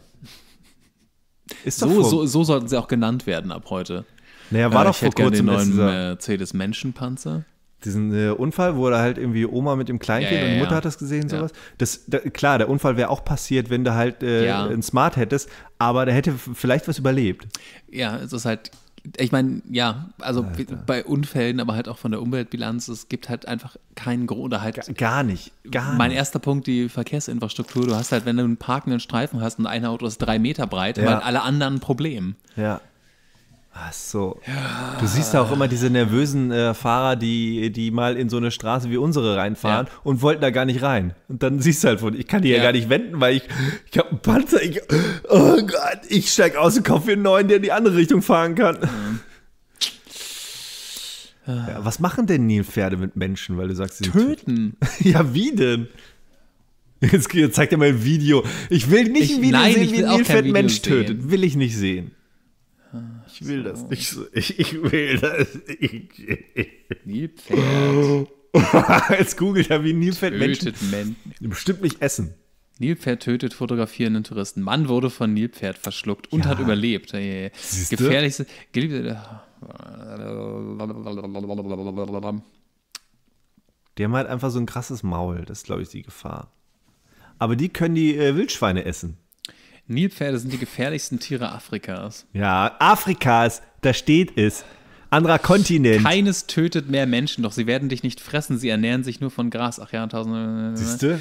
Ist so, so, so, sollten sie auch genannt werden ab heute. Naja, war äh, doch vor kurzem den neuen Mercedes Menschenpanzer. Diesen äh, Unfall, wo da halt irgendwie Oma mit dem Kleinkind ja, ja, und Mutter ja. hat das gesehen, sowas. Das, da, klar, der Unfall wäre auch passiert, wenn du halt äh, ein Smart hättest, aber der hätte vielleicht was überlebt. Ja, es ist halt ich meine, ja, also Alter. bei Unfällen, aber halt auch von der Umweltbilanz, es gibt halt einfach keinen Grund oder halt. Gar, gar nicht, Mein erster Punkt, die Verkehrsinfrastruktur. Du hast halt, wenn du einen parkenden Streifen hast und ein Auto ist drei Meter breit, ja. haben halt alle anderen ein Problem. Ja. Ach so. Ja. Du siehst da auch immer diese nervösen äh, Fahrer, die, die mal in so eine Straße wie unsere reinfahren ja. und wollten da gar nicht rein. Und dann siehst du halt von, ich kann die ja, ja gar nicht wenden, weil ich, ich habe einen Panzer. Ich, oh Gott, ich steig aus dem Kopf in neuen, der in die andere Richtung fahren kann. Mhm. Ja, was machen denn Nilpferde mit Menschen, weil du sagst, sie töten? ja, wie denn? Jetzt, jetzt zeigt er mal ein Video. Ich will nicht ich, ein Video nein, sehen, wie ein Nilpferd Mensch tötet. Will ich nicht sehen. Ich will so. das nicht so. Ich, ich will das. Nilpferd. Jetzt googelt er wie Nilpferd Tötet Menschen. Men Bestimmt nicht essen. Nilpferd tötet fotografierenden Touristen. Mann wurde von Nilpferd verschluckt und ja. hat überlebt. Hey, gefährlichste. Geliebte. Die haben halt einfach so ein krasses Maul. Das ist, glaube ich, die Gefahr. Aber die können die äh, Wildschweine essen. Nilpferde sind die gefährlichsten Tiere Afrikas. Ja, Afrikas, da steht es. Anderer Kontinent. Keines tötet mehr Menschen, doch sie werden dich nicht fressen, sie ernähren sich nur von Gras. Ach ja, tausend. Siehst du?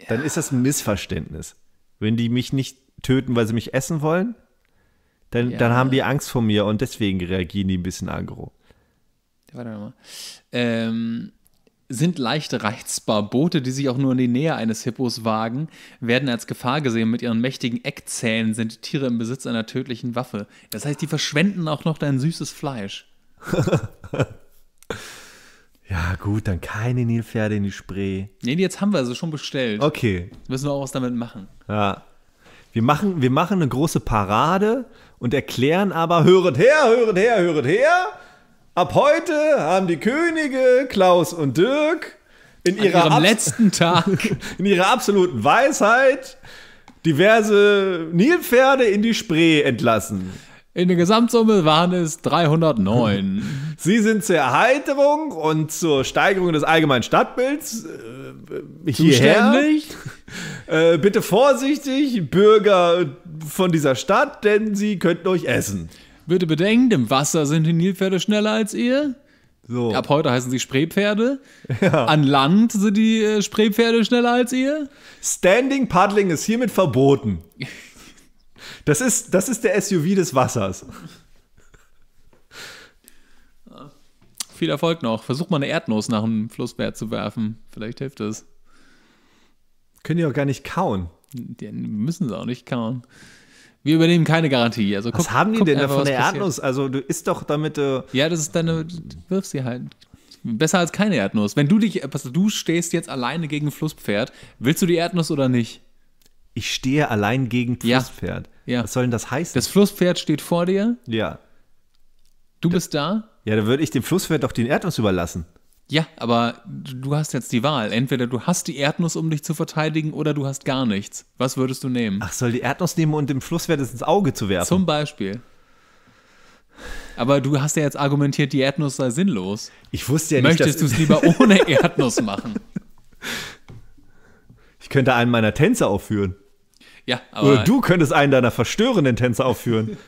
Ja. Dann ist das ein Missverständnis. Wenn die mich nicht töten, weil sie mich essen wollen, dann, ja. dann haben die Angst vor mir und deswegen reagieren die ein bisschen aggro. Warte mal. Ähm, sind leicht reizbar. Boote, die sich auch nur in die Nähe eines Hippos wagen, werden als Gefahr gesehen. Mit ihren mächtigen Eckzähnen sind die Tiere im Besitz einer tödlichen Waffe. Das heißt, die verschwenden auch noch dein süßes Fleisch. ja, gut, dann keine Nilpferde in die Spree. Nee, die jetzt haben wir sie also schon bestellt. Okay. Müssen wir auch was damit machen. Ja. Wir machen, wir machen eine große Parade und erklären aber, höret her, höret her, höret her Ab heute haben die Könige Klaus und Dirk in An ihrer ihrem letzten Tag in ihrer absoluten Weisheit diverse Nilpferde in die Spree entlassen. In der Gesamtsumme waren es 309. Sie sind zur Erheiterung und zur Steigerung des allgemeinen Stadtbilds äh, hierher. Äh, bitte vorsichtig, Bürger von dieser Stadt, denn sie könnten euch essen. Bitte bedenkt, im Wasser sind die Nilpferde schneller als ihr. So. Ab heute heißen sie Spreepferde. Ja. An Land sind die äh, Spreepferde schneller als ihr. Standing Paddling ist hiermit verboten. Das ist, das ist der SUV des Wassers. Viel Erfolg noch. Versuch mal eine Erdnuss nach einem Flussbär zu werfen. Vielleicht hilft es. Können die auch gar nicht kauen. Die müssen sie auch nicht kauen. Wir übernehmen keine Garantie. Also, was haben die guck denn da von der Erdnuss? Also du isst doch damit. Äh ja, das ist deine. Wirf sie halt. Besser als keine Erdnuss. Wenn du dich. Äh, du stehst jetzt alleine gegen ein Flusspferd. Willst du die Erdnuss oder nicht? Ich stehe allein gegen Flusspferd. ja. Was soll denn das heißen? Das Flusspferd steht vor dir. Ja. Du da, bist da. Ja, dann würde ich dem Flusspferd doch den Erdnuss überlassen. Ja, aber du hast jetzt die Wahl. Entweder du hast die Erdnuss, um dich zu verteidigen, oder du hast gar nichts. Was würdest du nehmen? Ach, soll die Erdnuss nehmen und dem Flusswert ins Auge zu werfen? Zum Beispiel. Aber du hast ja jetzt argumentiert, die Erdnuss sei sinnlos. Ich wusste ja nicht, Möchtest du es lieber ohne Erdnuss machen? Ich könnte einen meiner Tänze aufführen. Ja, aber Oder du könntest einen deiner verstörenden Tänze aufführen.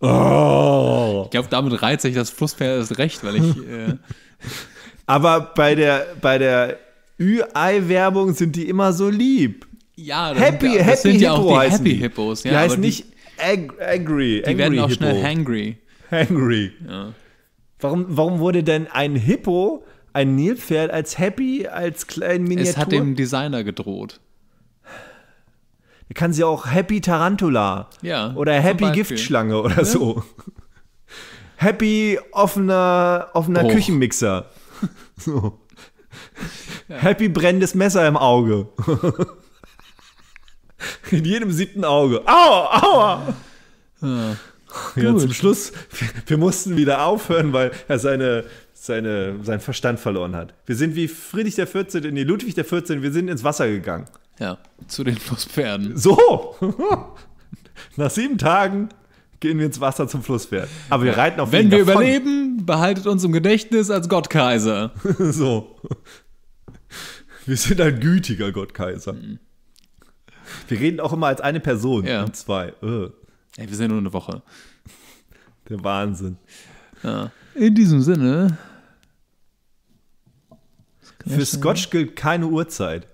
Oh. Ich glaube, damit reizt sich das Flusspferd erst recht, weil ich äh, Aber bei der, bei der Ü-Ei-Werbung sind die immer so lieb. Ja, das Happy, sind, ja, das Happy sind ja Hippo auch die Happy die. Hippos. Ja, die heißen nicht ang Angry. Die angry werden auch Hippo. schnell Hangry. Hangry. Ja. Warum, warum wurde denn ein Hippo, ein Nilpferd, als Happy, als kleinen Miniatur? Es hat dem Designer gedroht. Da kann sie auch Happy Tarantula. Ja. Oder Happy Giftschlange oder ja. so. Happy offener, offener Bruch. Oh. Küchenmixer. so. Ja. Happy brennendes Messer im Auge. In jedem siebten Auge. Aua, aua! Ja. Ah, ja, zum Schluss, wir mussten wieder aufhören, weil er seine, seine, seinen Verstand verloren hat. Wir sind wie Friedrich der 14., die Ludwig der 14., wir sind ins Wasser gegangen. Ja, zu den Flusspferden. So! Nach sieben Tagen gehen wir ins Wasser zum Flusspferd. Aber wir reiten auf Wenn wir davon. überleben, behaltet uns im Gedächtnis als Gottkaiser. so. Wir sind ein gütiger Gottkaiser. Hm. Wir reden auch immer als eine Person, ja. und zwei. Äh. Ey, wir sind nur eine Woche. Der Wahnsinn. Ja. In diesem Sinne. Für Scotch gilt keine Uhrzeit.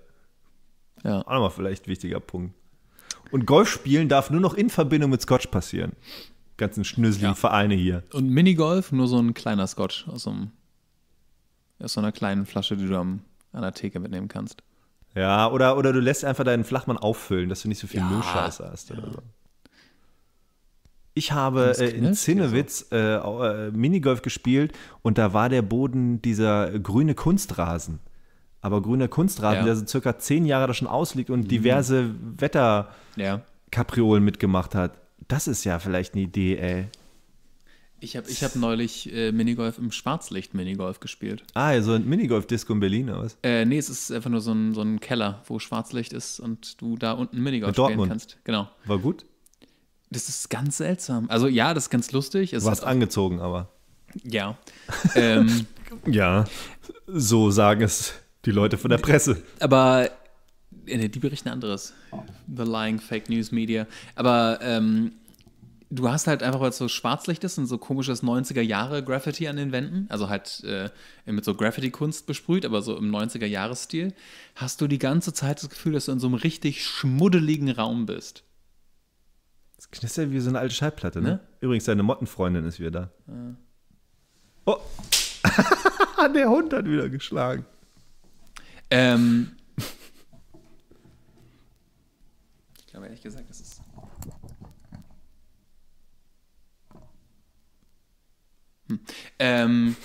Ja. Auch nochmal vielleicht ein wichtiger Punkt. Und Golf spielen darf nur noch in Verbindung mit Scotch passieren. Ganzen schnüsseligen ja. Vereine hier. Und Minigolf, nur so ein kleiner Scotch aus, so einem, aus so einer kleinen Flasche, die du am, an der Theke mitnehmen kannst. Ja, oder, oder du lässt einfach deinen Flachmann auffüllen, dass du nicht so viel ja. Müllscheiße hast ja. oder so. Ich habe äh, in Zinnewitz äh, äh, Minigolf gespielt und da war der Boden dieser grüne Kunstrasen. Aber grüner Kunstrasen, ja. der so circa zehn Jahre da schon ausliegt und mhm. diverse Wetterkapriolen ja. mitgemacht hat. Das ist ja vielleicht eine Idee, ey. Ich habe ich hab neulich äh, Minigolf im Schwarzlicht Minigolf gespielt. Ah, also ein Minigolf-Disco in Berlin oder was? Äh, nee, es ist einfach nur so ein, so ein Keller, wo Schwarzlicht ist und du da unten Minigolf Mit spielen Dortmund. kannst. Genau. War gut? Das ist ganz seltsam. Also ja, das ist ganz lustig. Es du warst angezogen, aber. Ja. ähm, ja, so sagen es die Leute von der Presse. Aber äh, die berichten anderes. The Lying Fake News Media. Aber ähm, du hast halt einfach, weil es so Schwarzlicht ist und so komisches 90er-Jahre-Graffiti an den Wänden, also halt äh, mit so Graffiti-Kunst besprüht, aber so im 90er-Jahres-Stil, hast du die ganze Zeit das Gefühl, dass du in so einem richtig schmuddeligen Raum bist. Das knistert wie so eine alte Schallplatte, ne? ne? Übrigens, deine Mottenfreundin ist wieder da. Ja. Ah. Oh! Der Hund hat wieder geschlagen. Ähm, ich glaube ehrlich gesagt, das ist. Ähm,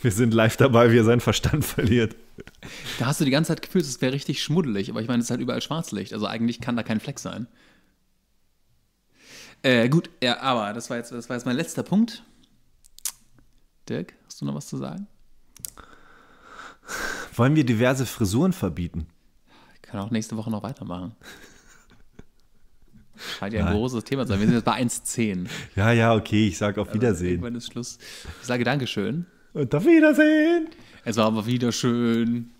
wir sind live dabei, wie er seinen Verstand verliert. Da hast du die ganze Zeit gefühlt, es wäre richtig schmuddelig, aber ich meine, es ist halt überall Schwarzlicht, also eigentlich kann da kein Fleck sein. Äh, gut, ja, aber das war, jetzt, das war jetzt mein letzter Punkt. Dirk, hast du noch was zu sagen? Wollen wir diverse Frisuren verbieten? Ich kann auch nächste Woche noch weitermachen. Scheint ja ein großes Thema zu sein. Wir sind jetzt bei 1,10. Ja, ja, okay, ich sage auf also, Wiedersehen. Also, irgendwann ist Schluss. Ich sage Dankeschön. Und auf Wiedersehen. Es war aber wieder schön.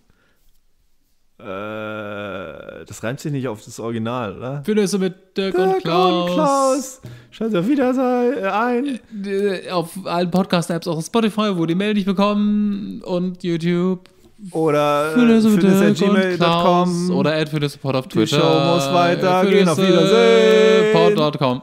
Äh, das reimt sich nicht auf das Original, oder? Für Nüsse mit Dirk, Dirk und Klaus. Und Klaus. Schalt auf Wiedersehen äh, ein. Äh, äh, auf allen Podcast-Apps, auch auf Spotify, wo die Mail nicht bekommen und YouTube oder äh, füllis.gmail.com oder at den Support auf Twitter. Die Show muss weitergehen. Äh, auf Wiedersehen. Äh, Support.com.